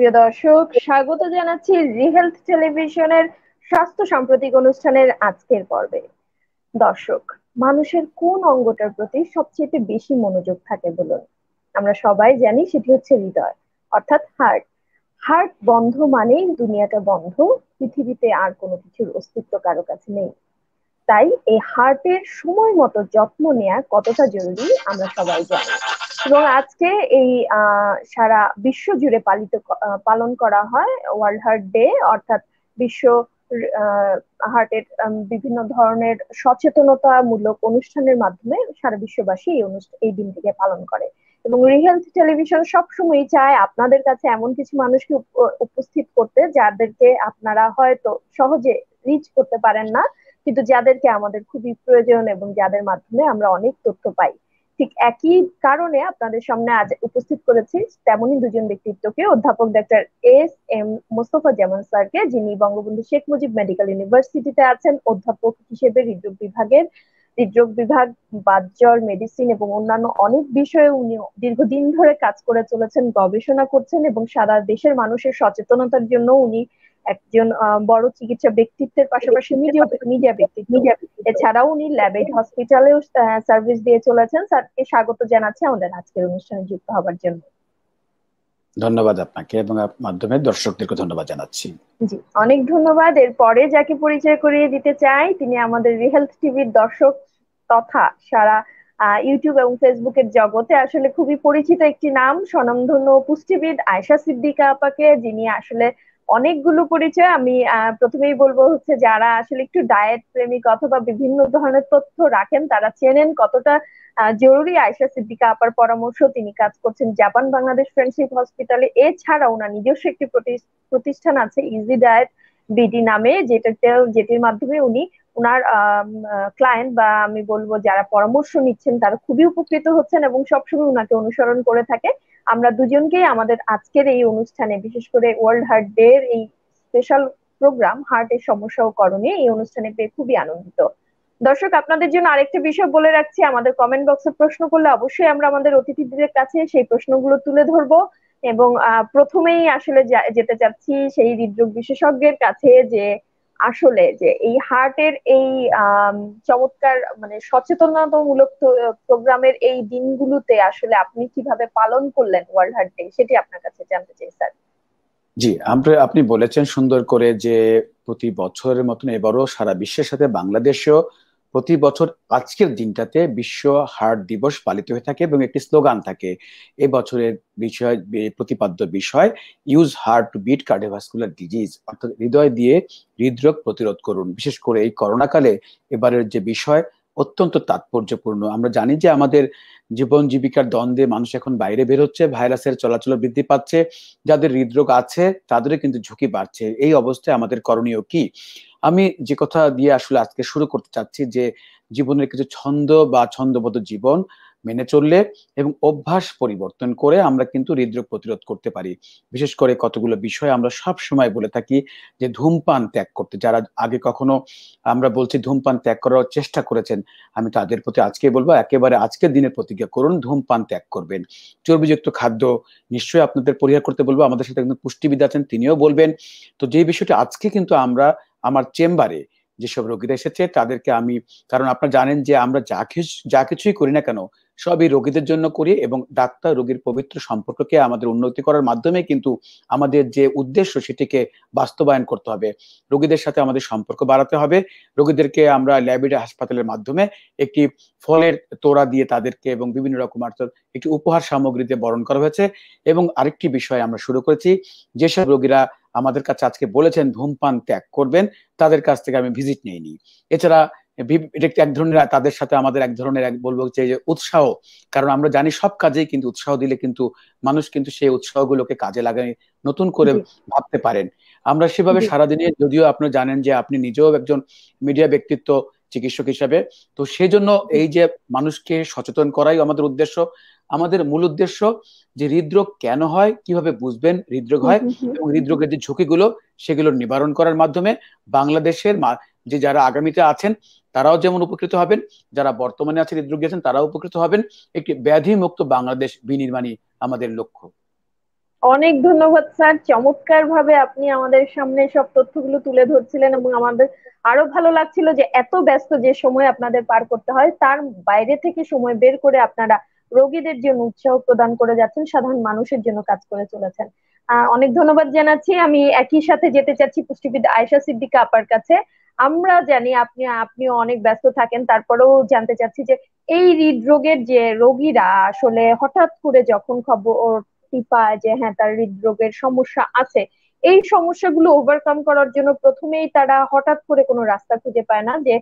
প্রিয় দর্শক স্বাগত জানাচ্ছি রিহেলথ হেলথ টেলিভিশনের স্বাস্থ্য সাম্প্রতিক অনুষ্ঠানের আজকের পর্বে দর্শক মানুষের কোন অঙ্গটার প্রতি সবচেয়ে বেশি মনোযোগ থাকে বলুন আমরা সবাই জানি সেটি হচ্ছে হৃদয় অর্থাৎ হার্ট হার্ট বন্ধ মানেই দুনিয়াটা বন্ধ পৃথিবীতে আর কোনো কিছুর অস্তিত্ব কারো কাছে নেই তাই এই হার্টের সময় মতো যত্ন নেওয়া কতটা জরুরি আমরা সবাই জানি এবং আজকে এই সারা বিশ্ব জুড়ে পালিত পালন করা হয় ওয়ার্ল্ড হার্ট ডে অর্থাৎ বিশ্ব হার্টের বিভিন্ন ধরনের সচেতনতামূলক অনুষ্ঠানের মাধ্যমে সারা বিশ্ববাসী এই অনুষ্ঠান এই দিনটিকে পালন করে এবং রিহেলথ টেলিভিশন সবসময় চায় আপনাদের কাছে এমন কিছু মানুষকে উপস্থিত করতে যাদেরকে আপনারা হয়তো সহজে রিচ করতে পারেন না কিন্তু যাদেরকে আমাদের খুবই প্রয়োজন এবং যাদের মাধ্যমে আমরা অনেক তথ্য পাই ঠিক একই কারণে আপনাদের সামনে আজ উপস্থিত করেছি তেমনই দুজন ব্যক্তিত্বকে অধ্যাপক doctor S M Mostafa Zaman স্যারকে যিনি বঙ্গবন্ধু শেখ মুজিব মেডিকেল ইউনিভার্সিটিতে আছেন অধ্যাপক হিসেবে হৃদরোগ বিভাগের হৃদরোগ বিভাগ জল মেডিসিন এবং অন্যান্য অনেক বিষয়ে উনি দীর্ঘদিন ধরে কাজ করে চলেছেন গবেষণা করছেন এবং সারা দেশের মানুষের সচেতনতার জন্য উনি একজন বড় চিকিৎসা ব্যক্তিত্বের পাশাপাশি মিডিয়া ব্যক্তিত্ব এছাড়াও উনি ল্যাবেড হসপিটালেও সার্ভিস দিয়ে চলেছেন স্যারকে স্বাগত জানাচ্ছি আমাদের আজকের অনুষ্ঠানে যুক্ত হবার জন্য ধন্যবাদ আপনাকে এবং মাধ্যমে দর্শকদেরকে ধন্যবাদ জানাচ্ছি জি অনেক ধন্যবাদ এরপরে যাকে পরিচয় করিয়ে দিতে চাই তিনি আমাদের রিহেলথ টিভির দর্শক তথা সারা ইউটিউব এবং ফেসবুকের জগতে আসলে খুবই পরিচিত একটি নাম স্বনামধন্য পুষ্টিবিদ আয়সা সিদ্দিকা আপাকে যিনি আসলে অনেকগুলো পরিচয় আমি প্রথমেই বলবো হচ্ছে যারা আসলে একটু ডায়েট প্রেমিক অথবা বিভিন্ন ধরনের তথ্য রাখেন তারা চেনেন কতটা জরুরি আয়সা সিদ্দিকা আপার পরামর্শ তিনি কাজ করছেন জাপান বাংলাদেশ ফ্রেন্ডশিপ হসপিটালে এছাড়া ওনার নিজস্ব একটি প্রতিষ্ঠান আছে ইজি ডায়েট বিডি নামে যেটাতে যেটির মাধ্যমে উনি ওনার ক্লায়েন্ট বা আমি বলবো যারা পরামর্শ নিচ্ছেন তারা খুবই উপকৃত হচ্ছেন এবং সবসময় ওনাকে অনুসরণ করে থাকে আমরা দুজনকেই আমাদের আজকের এই অনুষ্ঠানে বিশেষ করে ওয়ার্ল্ড হার্ট ডে এর এই স্পেশাল প্রোগ্রাম হার্টের সমস্যা ও করণে এই অনুষ্ঠানে পেয়ে খুবই আনন্দিত দর্শক আপনাদের জন্য আরেকটা বিষয় বলে রাখছি আমাদের কমেন্ট বক্সে প্রশ্ন করলে অবশ্যই আমরা আমাদের অতিথিদের কাছে সেই প্রশ্নগুলো তুলে ধরবো এবং প্রথমেই আসলে যেতে চাচ্ছি সেই হৃদরোগ বিশেষজ্ঞের কাছে যে আসলে যে এই হার্টের এই চমৎকার মানে সচেতনতামূলক প্রোগ্রামের এই দিনগুলোতে আসলে আপনি কিভাবে পালন করলেন ওয়ার্ল্ড হার্ট ডে সেটি আপনার কাছে জানতে চাই স্যার জি আমরা আপনি বলেছেন সুন্দর করে যে প্রতি বছরের মতন এবারও সারা বিশ্বের সাথে বাংলাদেশেও প্রতি বছর আজকের দিনটাতে বিশ্ব হার্ট দিবস পালিত হয়ে থাকে এবং একটি স্লোগান থাকে এ বছরের বিষয় প্রতিপাদ্য বিষয় use heart to beat cardiovascular disease অর্থাৎ হৃদয় দিয়ে হৃদরোগ প্রতিরোধ করুন বিশেষ করে এই করোনাকালে এবারের যে বিষয় অত্যন্ত তাৎপর্যপূর্ণ আমরা জানি যে আমাদের জীবন জীবিকার দ্বন্দ্বে মানুষ এখন বাইরে বের হচ্ছে ভাইরাসের চলাচল বৃদ্ধি পাচ্ছে যাদের হৃদরোগ আছে তাদেরও কিন্তু ঝুঁকি বাড়ছে এই অবস্থায় আমাদের করণীয় কি আমি যে কথা দিয়ে আসলে আজকে শুরু করতে চাচ্ছি যে জীবনের কিছু ছন্দ বা ছন্দবোধ জীবন মেনে চললে এবং অভ্যাস পরিবর্তন করে আমরা কিন্তু হৃদরোগ প্রতিরোধ করতে পারি বিশেষ করে কতগুলো বিষয় আমরা সব সময় বলে থাকি যে ধূমপান ত্যাগ করতে যারা আগে কখনো আমরা বলছি ধূমপান ত্যাগ করার চেষ্টা করেছেন আমি তাদের প্রতি আজকে বলবো একেবারে আজকের দিনে প্রতিজ্ঞা করুন ধূমপান ত্যাগ করবেন চর্বিযুক্ত খাদ্য নিশ্চয়ই আপনাদের পরিহার করতে বলবো আমাদের সাথে একজন পুষ্টিবিদ আছেন তিনিও বলবেন তো যে বিষয়টি আজকে কিন্তু আমরা আমার চেম্বারে যেসব রোগীরা এসেছে তাদেরকে আমি কারণ আপনারা জানেন যে আমরা যা যা কিছুই করি না কেন সবই রোগীদের জন্য করি এবং ডাক্তার রোগীর পবিত্র সম্পর্ককে আমাদের উন্নতি করার মাধ্যমে কিন্তু আমাদের যে উদ্দেশ্য সেটিকে বাস্তবায়ন করতে হবে রোগীদের সাথে আমাদের সম্পর্ক বাড়াতে হবে রোগীদেরকে আমরা ল্যাবিডে হাসপাতালের মাধ্যমে একটি ফলের তোড়া দিয়ে তাদেরকে এবং বিভিন্ন রকম অর্থাৎ একটি উপহার সামগ্রীতে বরণ করা হয়েছে এবং আরেকটি বিষয় আমরা শুরু করেছি যেসব রোগীরা আমাদের কাছে আজকে বলেছেন ধূমপান ত্যাগ করবেন তাদের কাছ থেকে আমি ভিজিট নিইনি এছাড়া এক ধরনের তাদের সাথে আমাদের এক ধরনের এক বলবো যে উৎসাহ কারণ আমরা জানি সব কাজেই কিন্তু উৎসাহ দিলে কিন্তু মানুষ কিন্তু সেই উৎসাহগুলোকে কাজে লাগাই নতুন করে ভাবতে পারেন আমরা সেভাবে সারাদিনে যদিও আপনি জানেন যে আপনি নিজেও একজন মিডিয়া ব্যক্তিত্ব চিকিৎসক হিসাবে তো সেই জন্য এই যে মানুষকে সচেতন করাই আমাদের উদ্দেশ্য আমাদের মূল উদ্দেশ্য যে হৃদরোগ কেন হয় কিভাবে বুঝবেন হৃদরোগ হয় এবং হৃদরোগের যে ঝুঁকিগুলো সেগুলো নিবারণ করার মাধ্যমে বাংলাদেশের যে যারা আগামীতে আছেন তারাও যেমন উপকৃত হবেন যারা বর্তমানে আছে হৃদরোগী আছেন তারাও উপকৃত হবেন একটি ব্যাধি মুক্ত বাংলাদেশ বিনির্মাণই আমাদের লক্ষ্য অনেক ধন্যবাদ স্যার চমৎকার ভাবে আপনি আমাদের সামনে সব তথ্যগুলো তুলে ধরছিলেন এবং আমাদের আরো ভালো লাগছিল যে এত ব্যস্ত যে সময় আপনাদের পার করতে হয় তার বাইরে থেকে সময় বের করে আপনারা রোগীদের জন্য উৎসাহ প্রদান করে যাচ্ছেন সাধারণ মানুষের জন্য কাজ করে চলেছেন অনেক ধন্যবাদ জানাচ্ছি আমি একই সাথে যেতে চাচ্ছি পুষ্টিবিদ আয়সা সিদ্দিকা আপার কাছে আমরা জানি আপনি আপনি অনেক ব্যস্ত থাকেন তারপরেও জানতে চাচ্ছি যে এই হৃদরোগের যে রোগীরা আসলে হঠাৎ করে যখন খবর পায় যে হ্যাঁ তার হৃদরোগের সমস্যা আছে এই সমস্যাগুলো ওভারকাম করার জন্য প্রথমেই তারা হঠাৎ করে কোনো রাস্তা খুঁজে পায় না যে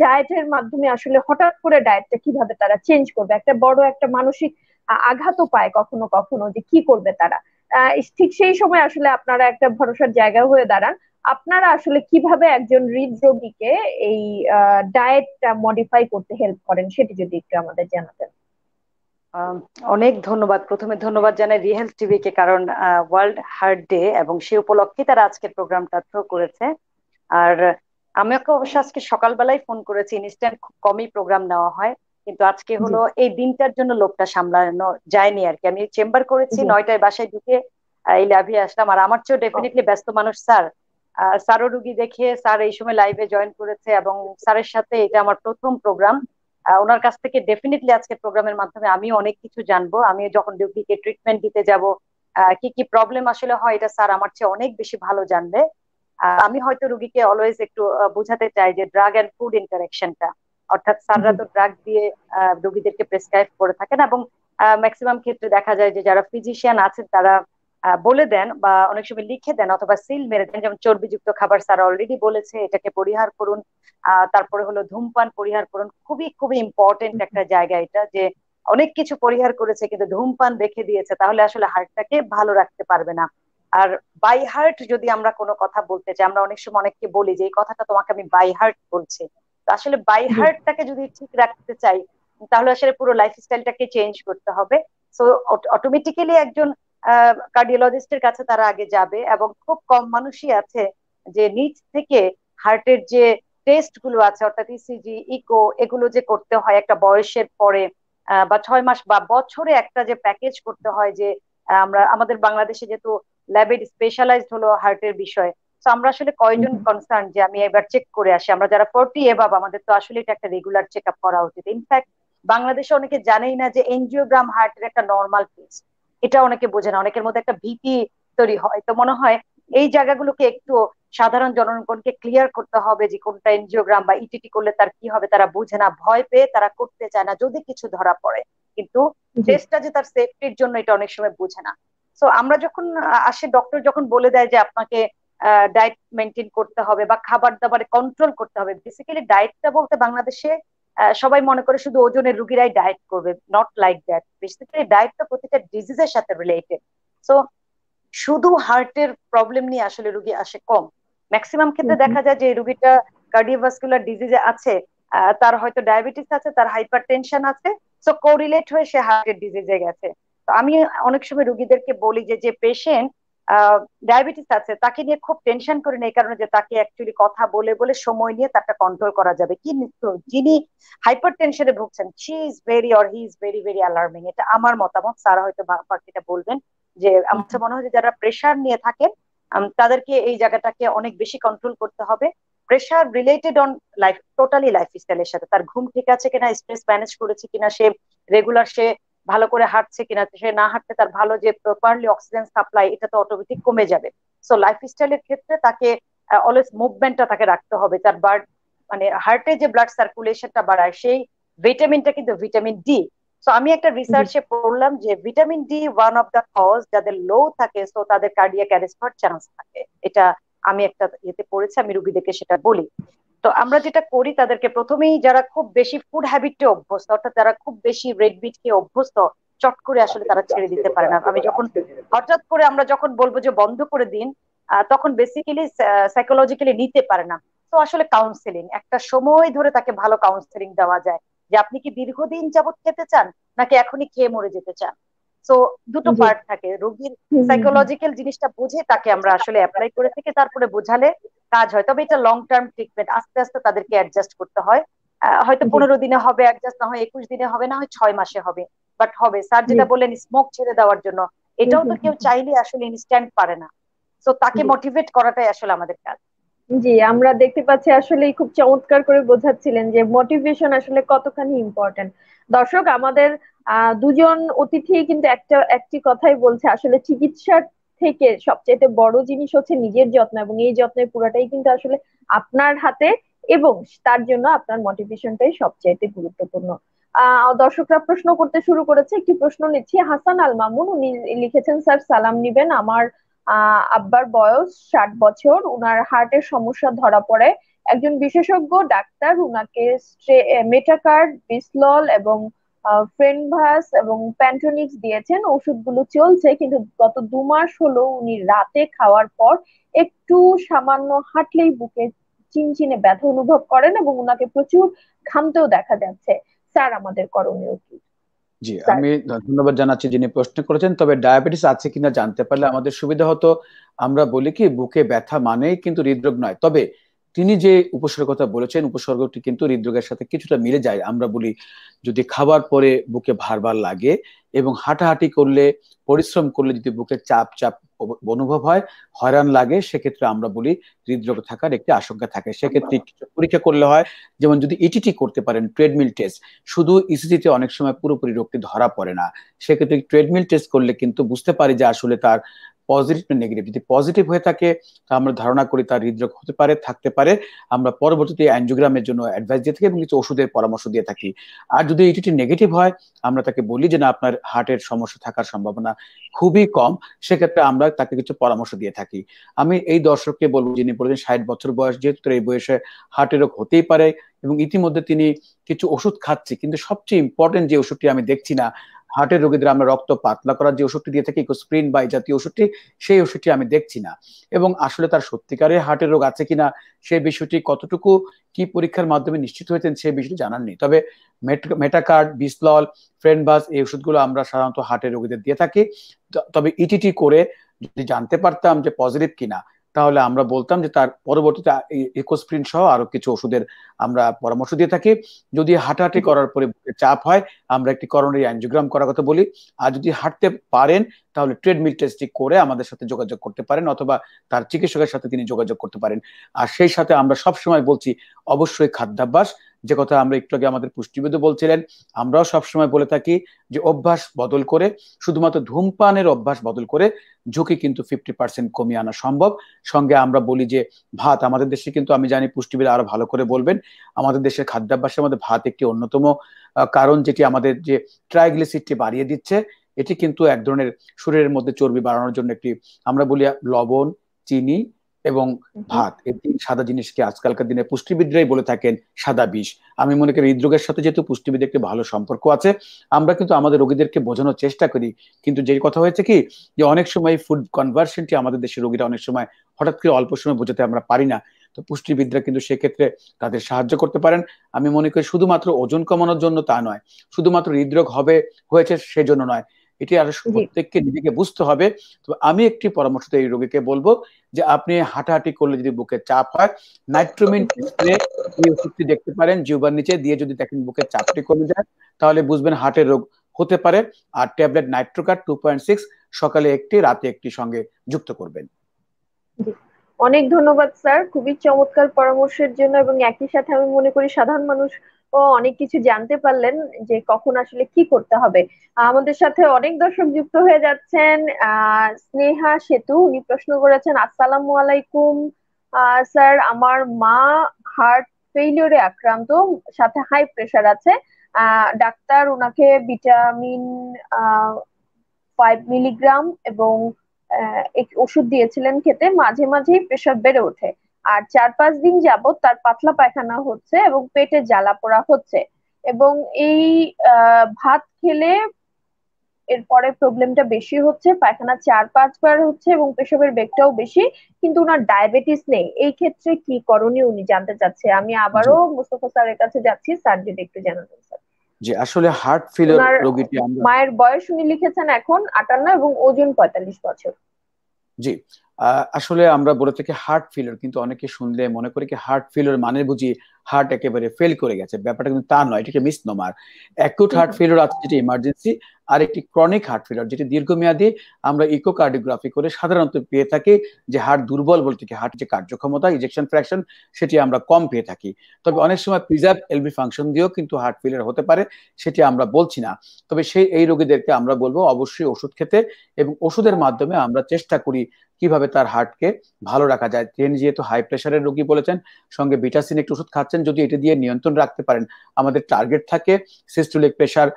ডায়েটের মাধ্যমে আসলে হঠাৎ করে ডায়েটটা কিভাবে তারা চেঞ্জ করবে একটা বড় একটা মানসিক আঘাতও পায় কখনো কখনো যে কি করবে তারা ঠিক সেই সময় আসলে আপনারা একটা ভরসার জায়গা হয়ে দাঁড়ান আপনারা আসলে কিভাবে একজন হৃদরোগীকে এই ডায়েটটা মডিফাই করতে হেল্প করেন সেটি যদি একটু আমাদের জানাতেন অনেক ধন্যবাদ প্রথমে ধন্যবাদ জানাই রিহেল টিভি কে কারণ ওয়ার্ল্ড হার্ট ডে এবং সে উপলক্ষে তারা আজকের প্রোগ্রামটা থ্রো করেছে আর আমাকে অবশ্য আজকে সকালবেলায় ফোন করেছি ইনস্ট্যান্ট খুব কমই প্রোগ্রাম নেওয়া হয় কিন্তু আজকে হলো এই দিনটার জন্য লোকটা সামলানো যায়নি আর কি আমি চেম্বার করেছি নয়টায় বাসায় ঢুকে এই লাভে আসলাম আর আমার চেয়েও ডেফিনেটলি ব্যস্ত মানুষ স্যার স্যারও রুগী দেখে স্যার এই সময় লাইভে জয়েন করেছে এবং স্যারের সাথে এটা আমার প্রথম প্রোগ্রাম ওনার কাছ থেকে ডেফিনেটলি আজকে প্রোগ্রামের মাধ্যমে আমি অনেক কিছু জানবো আমি যখন ডিউটিকে ট্রিটমেন্ট দিতে যাব কি কি প্রবলেম আসলে হয় এটা স্যার আমার চেয়ে অনেক বেশি ভালো জানবে আমি হয়তো রুগীকে অলওয়েজ একটু বোঝাতে চাই যে ড্রাগ অ্যান্ড ফুড ইন্টারেকশনটা অর্থাৎ সাররা তো ড্রাগ দিয়ে রুগীদেরকে প্রেসক্রাইব করে থাকেন এবং ম্যাক্সিমাম ক্ষেত্রে দেখা যায় যে যারা ফিজিশিয়ান আছেন তারা বলে দেন বা অনেক সময় লিখে দেন অথবা সিল মেরে দেন যেমন চর্বিযুক্ত খাবার স্যার অলরেডি বলেছে এটাকে পরিহার করুন তারপরে হলো ধূমপান পরিহার করুন খুবই খুবই ইম্পর্টেন্ট একটা জায়গা এটা যে অনেক কিছু পরিহার করেছে কিন্তু ধূমপান রেখে দিয়েছে তাহলে আসলে হার্টটাকে ভালো রাখতে পারবে না আর বাই হার্ট যদি আমরা কোনো কথা বলতে চাই আমরা অনেক সময় অনেককে বলি যে এই কথাটা তোমাকে আমি বাই হার্ট বলছি তো আসলে বাই হার্টটাকে যদি ঠিক রাখতে চাই তাহলে আসলে পুরো লাইফস্টাইলটাকে চেঞ্জ করতে হবে সো অটোমেটিক্যালি একজন কার্ডিওলজিস্টের কাছে তারা আগে যাবে এবং খুব কম মানুষই আছে যে নিচ থেকে হার্টের যে টেস্ট গুলো আছে অর্থাৎ ইসিজি e ইকো এগুলো যে করতে হয় একটা বয়সের পরে বা ছয় মাস বা বছরে একটা যে প্যাকেজ করতে হয় যে আমরা আমাদের বাংলাদেশে যেহেতু ল্যাবের স্পেশালাইজড হলো হার্টের বিষয়ে তো আমরা আসলে কয়জন কনসার্ন যে আমি এবার চেক করে আসি আমরা যারা ফোরটি এবাব আমাদের তো আসলে এটা একটা রেগুলার চেক আপ করা উচিত ইনফ্যাক্ট বাংলাদেশে অনেকে জানেই না যে এনজিওগ্রাম হার্টের একটা নর্মাল কেস এটা অনেকে বোঝে না অনেকের মধ্যে একটা ভীতি তৈরি হয় তো মনে হয় এই জায়গাগুলোকে একটু সাধারণ জনগণকে ক্লিয়ার করতে হবে যে কোনটা এনজিওগ্রাম বা ইটিটি e করলে তার কি হবে তারা বুঝে না ভয় পেয়ে তারা করতে চায় না যদি কিছু ধরা পড়ে কিন্তু টেস্টটা যে তার সেফটির জন্য এটা অনেক সময় বুঝে না সো আমরা যখন আসে ডক্টর যখন বলে দেয় যে আপনাকে ডায়েট মেনটেন করতে হবে বা খাবার দাবারে কন্ট্রোল করতে হবে বেসিক্যালি ডায়েটটা বলতে বাংলাদেশে সবাই মনে করে শুধু ওজনের রুগীরাই ডায়েট করবে not like that basically diet তো প্রতিটা ডিজিজের সাথে রিলেটেড সো শুধু হার্টের প্রবলেম নিয়ে আসলে রুগী আসে কম ম্যাক্সিমাম ক্ষেত্রে দেখা যায় যে রুগীটা কার্ডিওভাস্কুলার ডিজিজে আছে তার হয়তো ডায়াবেটিস আছে তার হাইপার টেনশন আছে সো কোরিলেট হয়ে সে হার্টের ডিজিজে গেছে তো আমি অনেক সময় রুগীদেরকে বলি যে যে পেশেন্ট ডায়াবেটিস আছে তাকে নিয়ে খুব টেনশন করে নেই কারণে যে তাকে অ্যাকচুয়ালি কথা বলে বলে সময় নিয়ে তারটা কন্ট্রোল করা যাবে কি যিনি হাইপার টেনশনে ভুগছেন she is very or he is very very alarming এটা আমার মতামত সারা হয়তো বাকিটা বলবেন যে আমার মনে হয় যে যারা প্রেশার নিয়ে থাকেন তাদেরকে এই জায়গাটাকে অনেক বেশি কন্ট্রোল করতে হবে pressure related on life totally life স্টাইলের সাথে তার ঘুম ঠিক আছে কিনা স্ট্রেস ম্যানেজ করেছে কিনা সে রেগুলার সে ভালো করে হাঁটছে কিনা সে না হাঁটতে তার ভালো যে প্রপারলি অক্সিজেন সাপ্লাই এটা তো অটোমেটিক কমে যাবে সো লাইফ স্টাইলের ক্ষেত্রে তাকে অলওয়েজ মুভমেন্টটা তাকে রাখতে হবে তার ব্লাড মানে হার্টে যে ব্লাড সার্কুলেশনটা বাড়ায় সেই ভিটামিনটা কিন্তু ভিটামিন ডি সো আমি একটা রিসার্চে পড়লাম যে vitamin D one of the cause যাদের লো থাকে সো তাদের কার্ডিয়া ক্যারেস্ট হওয়ার চান্স থাকে এটা আমি একটা ইয়েতে পড়েছি আমি রুগীদেরকে সেটা বলি তো আমরা যেটা করি তাদেরকে প্রথমেই যারা খুব বেশি ফুড হ্যাবিটে অভ্যস্ত অর্থাৎ যারা খুব বেশি রেড বিট কে অভ্যস্ত চট করে আসলে তারা ছেড়ে দিতে পারে না আমি যখন হঠাৎ করে আমরা যখন বলবো যে বন্ধ করে দিন তখন বেসিক্যালি সাইকোলজিক্যালি নিতে পারে না তো আসলে কাউন্সেলিং একটা সময় ধরে তাকে ভালো কাউন্সেলিং দেওয়া যায় যে আপনি কি দীর্ঘদিন যাবত খেতে চান নাকি এখনই খেয়ে মরে যেতে চান সো দুটো পার্ট থাকে রোগীর সাইকোলজিক্যাল জিনিসটা বুঝে তাকে আমরা আসলে অ্যাপ্লাই করে থেকে তারপরে বোঝালে কাজ হয় তবে এটা লং টার্ম ট্রিটমেন্ট আস্তে আস্তে তাদেরকে অ্যাডজাস্ট করতে হয় হয়তো পনেরো দিনে হবে অ্যাডজাস্ট না হয় একুশ দিনে হবে না হয় ছয় মাসে হবে বাট হবে স্যার যেটা বললেন স্মোক ছেড়ে দেওয়ার জন্য এটাও তো কেউ চাইলে আসলে ইনস্ট্যান্ট পারে না তো তাকে মোটিভেট করাটাই আসলে আমাদের কাজ জি আমরা দেখতে পাচ্ছি আসলে খুব চমৎকার করে বোঝাচ্ছিলেন যে মোটিভেশন আসলে কতখানি ইম্পর্টেন্ট দর্শক আমাদের দুজন অতিথি কিন্তু একটা একটি কথাই বলছে আসলে চিকিৎসার থেকে সবচেয়ে বড় জিনিস হচ্ছে নিজের যত্ন এবং এই যত্নের পুরাটাই কিন্তু আসলে আপনার হাতে এবং তার জন্য আপনার মোটিভেশনটাই সবচেয়ে গুরুত্বপূর্ণ দর্শকরা প্রশ্ন করতে শুরু করেছে একটি প্রশ্ন নিচ্ছি হাসান আল মামুন উনি লিখেছেন স্যার সালাম নিবেন আমার আহ আব্বার বয়স ষাট বছর উনার হার্টের সমস্যা ধরা পড়ে একজন বিশেষজ্ঞ ডাক্তার উনাকে মেটাকার্ড বিসলল এবং ফ্রেনভাস এবং প্যান্টোনিক্স দিয়েছেন ওষুধগুলো চলছে কিন্তু গত দু মাস হলো উনি রাতে খাওয়ার পর একটু সামান্য হাঁটলেই বুকে চিনচিনে ব্যথা অনুভব করেন এবং উনাকে প্রচুর ঘামতেও দেখা যাচ্ছে স্যার আমাদের করণীয় কি জি আমি ধন্যবাদ জানাচ্ছি যিনি প্রশ্ন করেছেন তবে ডায়াবেটিস আছে কিনা জানতে পারলে আমাদের সুবিধা হতো আমরা বলি কি বুকে ব্যথা মানেই কিন্তু হৃদরোগ নয় তবে তিনি যে উপসর্গের কথা বলেছেন উপসর্গটি কিন্তু হৃদরোগের সাথে কিছুটা মিলে যায় আমরা বলি যদি খাবার পরে বুকে ভারবার লাগে এবং হাঁটাহাঁটি করলে পরিশ্রম করলে যদি বুকে চাপ চাপ অনুভব হয় হয়রান লাগে সেক্ষেত্রে আমরা বলি হৃদরোগ থাকার একটি আশঙ্কা থাকে সেক্ষেত্রে পরীক্ষা করলে হয় যেমন যদি ইটিটি e করতে পারেন ট্রেডমিল টেস্ট শুধু ইসিটিতে e অনেক সময় পুরোপুরি রোগটি ধরা পড়ে না সেক্ষেত্রে ট্রেডমিল টেস্ট করলে কিন্তু বুঝতে পারি যে আসলে তার পজিটিভ না নেগেটিভ যদি পজিটিভ হয়ে থাকে তা আমরা ধারণা করি তার হৃদরোগ হতে পারে থাকতে পারে আমরা পরবর্তীতে অ্যাঞ্জিওগ্রামের জন্য অ্যাডভাইস দিয়ে থাকি এবং কিছু ওষুধের পরামর্শ দিয়ে থাকি আর যদি এটি নেগেটিভ হয় আমরা তাকে বলি যে না আপনার হার্টের সমস্যা থাকার সম্ভাবনা খুবই কম সেক্ষেত্রে আমরা তাকে কিছু পরামর্শ দিয়ে থাকি আমি এই দর্শককে বলবো যিনি বলেন ষাট বছর বয়স যেহেতু এই বয়সে হার্টের রোগ হতেই পারে এবং ইতিমধ্যে তিনি কিছু ওষুধ খাচ্ছে কিন্তু সবচেয়ে ইম্পর্টেন্ট যে ওষুধটি আমি দেখছি না হার্টের রোগীদের আমরা রক্ত পাতলা করার যে ওষুধটি দিয়ে থাকি স্প্রিন বাই জাতীয় ওষুধটি সেই ওষুধটি আমি দেখছি না এবং আসলে তার সত্যিকারে হার্টের রোগ আছে কিনা সেই বিষয়টি কতটুকু কি পরীক্ষার মাধ্যমে নিশ্চিত হয়েছেন সেই বিষয়টি জানার নেই তবে মেটাকার্ড বিসলল ফ্রেন্ডবাস এই ওষুধগুলো আমরা সাধারণত হার্টের রোগীদের দিয়ে থাকি তবে ইটিটি e করে যদি জানতে পারতাম যে পজিটিভ কিনা তাহলে আমরা বলতাম যে তার পরবর্তীতে ইকোস্প্রিন সহ আরো কিছু ওষুধের আমরা পরামর্শ দিয়ে থাকি যদি হাঁটাহাঁটি করার পরে চাপ হয় আমরা একটি করোনারি অ্যাঞ্জিওগ্রাম করার কথা বলি আর যদি হাঁটতে পারেন তাহলে ট্রেডমিল টেস্টটি করে আমাদের সাথে যোগাযোগ করতে পারেন অথবা তার চিকিৎসকের সাথে তিনি যোগাযোগ করতে পারেন আর সেই সাথে আমরা সব সময় বলছি অবশ্যই খাদ্যাভ্যাস যে কথা আমরা একটু আগে আমাদের পুষ্টিবিদ বলছিলেন আমরাও সবসময় বলে থাকি যে অভ্যাস বদল করে শুধুমাত্র ধূমপানের অভ্যাস বদল করে ঝুঁকি কিন্তু ফিফটি পার্সেন্ট কমিয়ে আনা সম্ভব সঙ্গে আমরা বলি যে ভাত আমাদের দেশে কিন্তু আমি জানি পুষ্টিবিদ আরো ভালো করে বলবেন আমাদের দেশের খাদ্যাভ্যাসের মধ্যে ভাত একটি অন্যতম কারণ যেটি আমাদের যে ট্রাইগ্লিসিডটি বাড়িয়ে দিচ্ছে এটি কিন্তু এক ধরনের শরীরের মধ্যে চর্বি বাড়ানোর জন্য একটি আমরা বলি লবণ চিনি এবং ভাত এই তিন সাদা জিনিসকে আজকালকার দিনে পুষ্টিবিদরাই বলে থাকেন সাদা বিষ আমি মনে করি হৃদরোগের সাথে যেহেতু পুষ্টিবিদ একটি ভালো সম্পর্ক আছে আমরা কিন্তু আমাদের রোগীদেরকে বোঝানোর চেষ্টা করি কিন্তু যে কথা হয়েছে কি যে অনেক সময় ফুড কনভার্সনটি আমাদের দেশের রোগীরা অনেক সময় হঠাৎ করে অল্প সময় বোঝাতে আমরা পারি না তো পুষ্টিবিদরা কিন্তু সেক্ষেত্রে তাদের সাহায্য করতে পারেন আমি মনে করি শুধুমাত্র ওজন কমানোর জন্য তা নয় শুধুমাত্র হৃদরোগ হবে হয়েছে সেজন্য নয় এটি আর প্রত্যেককে নিজেকে বুঝতে হবে তবে আমি একটি পরামর্শ এই রোগীকে বলবো যে আপনি হাঁটাহাঁটি করলে যদি বুকে চাপ হয় নাইট্রোমিন ওষুধটি দেখতে পারেন জিউবার নিচে দিয়ে যদি দেখেন বুকের চাপটি কমে যায় তাহলে বুঝবেন হার্টের রোগ হতে পারে আর ট্যাবলেট নাইট্রোকার টু পয়েন্ট সিক্স সকালে একটি রাতে একটি সঙ্গে যুক্ত করবেন অনেক ধন্যবাদ স্যার খুবই চমৎকার পরামর্শের জন্য এবং একই সাথে আমি মনে করি সাধারণ মানুষ ও অনেক কিছু জানতে পারলেন যে কখন আসলে কি করতে হবে আমাদের সাথে অনেক দর্শক যুক্ত হয়ে যাচ্ছেন স্নেহা সেতু উনি প্রশ্ন করেছেন আসসালামু আলাইকুম স্যার আমার মা হার্ট ফেইলিওরে আক্রান্ত সাথে হাই প্রেশার আছে ডাক্তার ওনাকে ভিটামিন ফাইভ মিলিগ্রাম এবং ওষুধ দিয়েছিলেন খেতে মাঝে মাঝেই প্রেশার বেড়ে ওঠে আর চার পাঁচ দিন যাবত তার পাতলা পায়খানা হচ্ছে এবং পেটে জ্বালা পোড়া হচ্ছে এবং এই ভাত খেলে এরপরে প্রবলেমটা বেশি হচ্ছে পায়খানা চার পাঁচবার হচ্ছে এবং পেশাবের বেগটাও বেশি কিন্তু ওনার ডায়াবেটিস নেই এই ক্ষেত্রে কি করণীয় উনি জানতে চাচ্ছে আমি আবারও মুস্তফা স্যারের কাছে যাচ্ছি স্যার যদি একটু জানাতে স্যার যে আসলে হার্ট ফেলিওর রোগীটি মায়ের বয়স উনি লিখেছেন এখন আটান্ন এবং ওজন পঁয়তাল্লিশ বছর জি আসলে আমরা বলে থাকি হার্ট ফিলার কিন্তু অনেকে শুনলে মনে করি কি হার্ট ফিলার মানে বুঝি হার্ট একেবারে ফেল করে গেছে ব্যাপারটা কিন্তু তা নয় এটাকে নমার অ্যাকুট হার্ট ফেলিওর আছে যেটি ইমার্জেন্সি আর একটি ক্রনিক হার্ট ফেলিওর যেটি দীর্ঘমেয়াদে আমরা ইকোকার্ডিওগ্রাফি করে সাধারণত পেয়ে থাকি যে হার্ট দুর্বল বলতে কি হার্ট যে কার্যক্ষমতা ইজেকশন ফ্র্যাকশন সেটি আমরা কম পেয়ে থাকি তবে অনেক সময় প্রিজার্ভ এলবি ফাংশন দিয়েও কিন্তু হার্ট ফেলিয়ার হতে পারে সেটি আমরা বলছি না তবে সেই এই রোগীদেরকে আমরা বলবো অবশ্যই ওষুধ খেতে এবং ওষুধের মাধ্যমে আমরা চেষ্টা করি কিভাবে তার হার্টকে ভালো রাখা যায় তিনি যেহেতু হাই প্রেশারের রোগী বলেছেন সঙ্গে বিটাসিন একটু ওষুধ খাচ্ছে পারছেন যদি এটা দিয়ে নিয়ন্ত্রণ রাখতে পারেন আমাদের টার্গেট থাকে সিস্টোলিক প্রেশার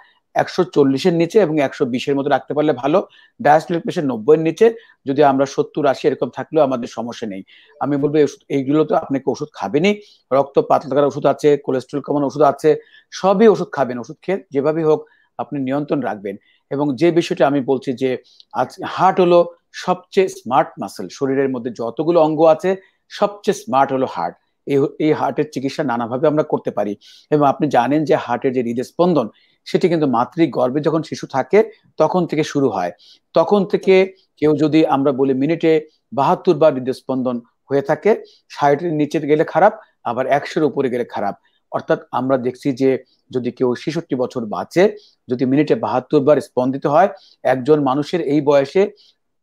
একশো চল্লিশের নিচে এবং একশো বিশের মতো রাখতে পারলে ভালো ডায়াস্টোলিক প্রেশার নব্বইয়ের নিচে যদি আমরা সত্তর আশি এরকম থাকলেও আমাদের সমস্যা নেই আমি বলবো এইগুলো তো আপনাকে ওষুধ খাবেনই রক্ত পাতলা থাকার ওষুধ আছে কোলেস্ট্রল কমানোর ওষুধ আছে সবই ওষুধ খাবেন ওষুধ খেয়ে যেভাবে হোক আপনি নিয়ন্ত্রণ রাখবেন এবং যে বিষয়টা আমি বলছি যে আজ হার্ট হলো সবচেয়ে স্মার্ট মাসেল শরীরের মধ্যে যতগুলো অঙ্গ আছে সবচেয়ে স্মার্ট হলো হার্ট এই হার্টের চিকিৎসা নানাভাবে আমরা করতে পারি এবং আপনি জানেন যে হার্টের যে হৃদস্পন্দন সেটি কিন্তু মাতৃ গর্ভে যখন শিশু থাকে তখন থেকে শুরু হয় তখন থেকে কেউ যদি আমরা বলি মিনিটে বাহাত্তর বার হৃদস্পন্দন হয়ে থাকে ষাটের নিচে গেলে খারাপ আবার একশোর উপরে গেলে খারাপ অর্থাৎ আমরা দেখছি যে যদি কেউ ছেষট্টি বছর বাঁচে যদি মিনিটে বাহাত্তর বার স্পন্দিত হয় একজন মানুষের এই বয়সে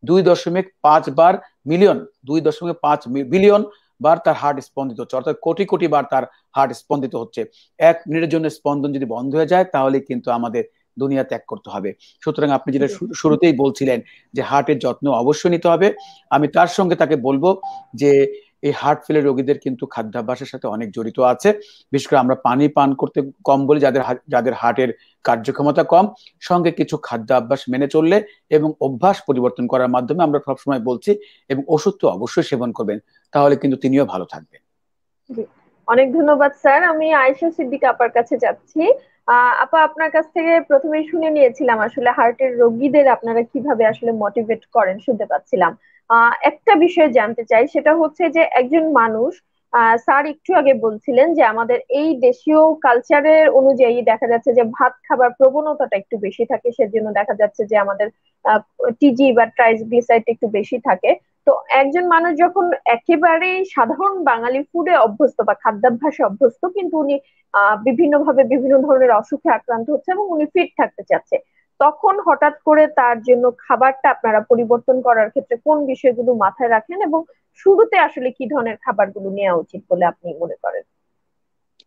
দুই দশমিক পাঁচ বার মিলিয়ন দুই দশমিক পাঁচ বিলিয়ন বার তার হার্ট স্পন্দিত হচ্ছে অর্থাৎ কোটি কোটি বার তার হার্ট স্পন্দিত হচ্ছে এক মিনিটের জন্য স্পন্দন যদি বন্ধ হয়ে যায় তাহলে কিন্তু আমাদের দুনিয়া ত্যাগ করতে হবে সুতরাং আপনি যেটা শুরুতেই বলছিলেন যে হার্টের যত্ন অবশ্যই নিতে হবে আমি তার সঙ্গে তাকে বলবো যে এই হার্ট ফেলের রোগীদের কিন্তু খাদ্যাভ্যাসের সাথে অনেক জড়িত আছে বিশেষ করে আমরা পানি পান করতে কম বলি যাদের যাদের হার্টের কার্যক্ষমতা কম সঙ্গে কিছু খাদ্যাভ্যাস মেনে চললে এবং অভ্যাস পরিবর্তন করার মাধ্যমে আমরা সবসময় বলছি এবং ওষুধ তো অবশ্যই সেবন করবেন তাহলে কিন্তু তিনিও ভালো থাকবেন অনেক ধন্যবাদ স্যার আমি আয়েশা সিদ্দিক আপার কাছে যাচ্ছি আপা আপনার কাছ থেকে প্রথমে শুনে নিয়েছিলাম আসলে হার্টের রোগীদের আপনারা কিভাবে আসলে মোটিভেট করেন শুনতে পাচ্ছিলাম একটা বিষয় জানতে চাই সেটা হচ্ছে যে একজন মানুষ স্যার একটু আগে বলছিলেন যে আমাদের এই দেশীয় কালচারের অনুযায়ী দেখা যাচ্ছে যে ভাত খাবার প্রবণতাটা একটু বেশি থাকে সেজন্য দেখা যাচ্ছে যে আমাদের টিজি বা ট্রাইজ গ্লিসাইড একটু বেশি থাকে তো একজন মানুষ যখন একেবারে সাধারণ বাঙালি ফুডে অভ্যস্ত বা খাদ্যাভ্যাসে অভ্যস্ত কিন্তু উনি বিভিন্নভাবে বিভিন্ন ধরনের অসুখে আক্রান্ত হচ্ছে এবং উনি ফিট থাকতে চাচ্ছে তখন হঠাৎ করে তার জন্য খাবারটা আপনারা পরিবর্তন করার ক্ষেত্রে কোন বিষয়গুলো মাথায় রাখেন এবং শুরুতে আসলে কি ধরনের খাবারগুলো নেওয়া উচিত বলে আপনি মনে করেন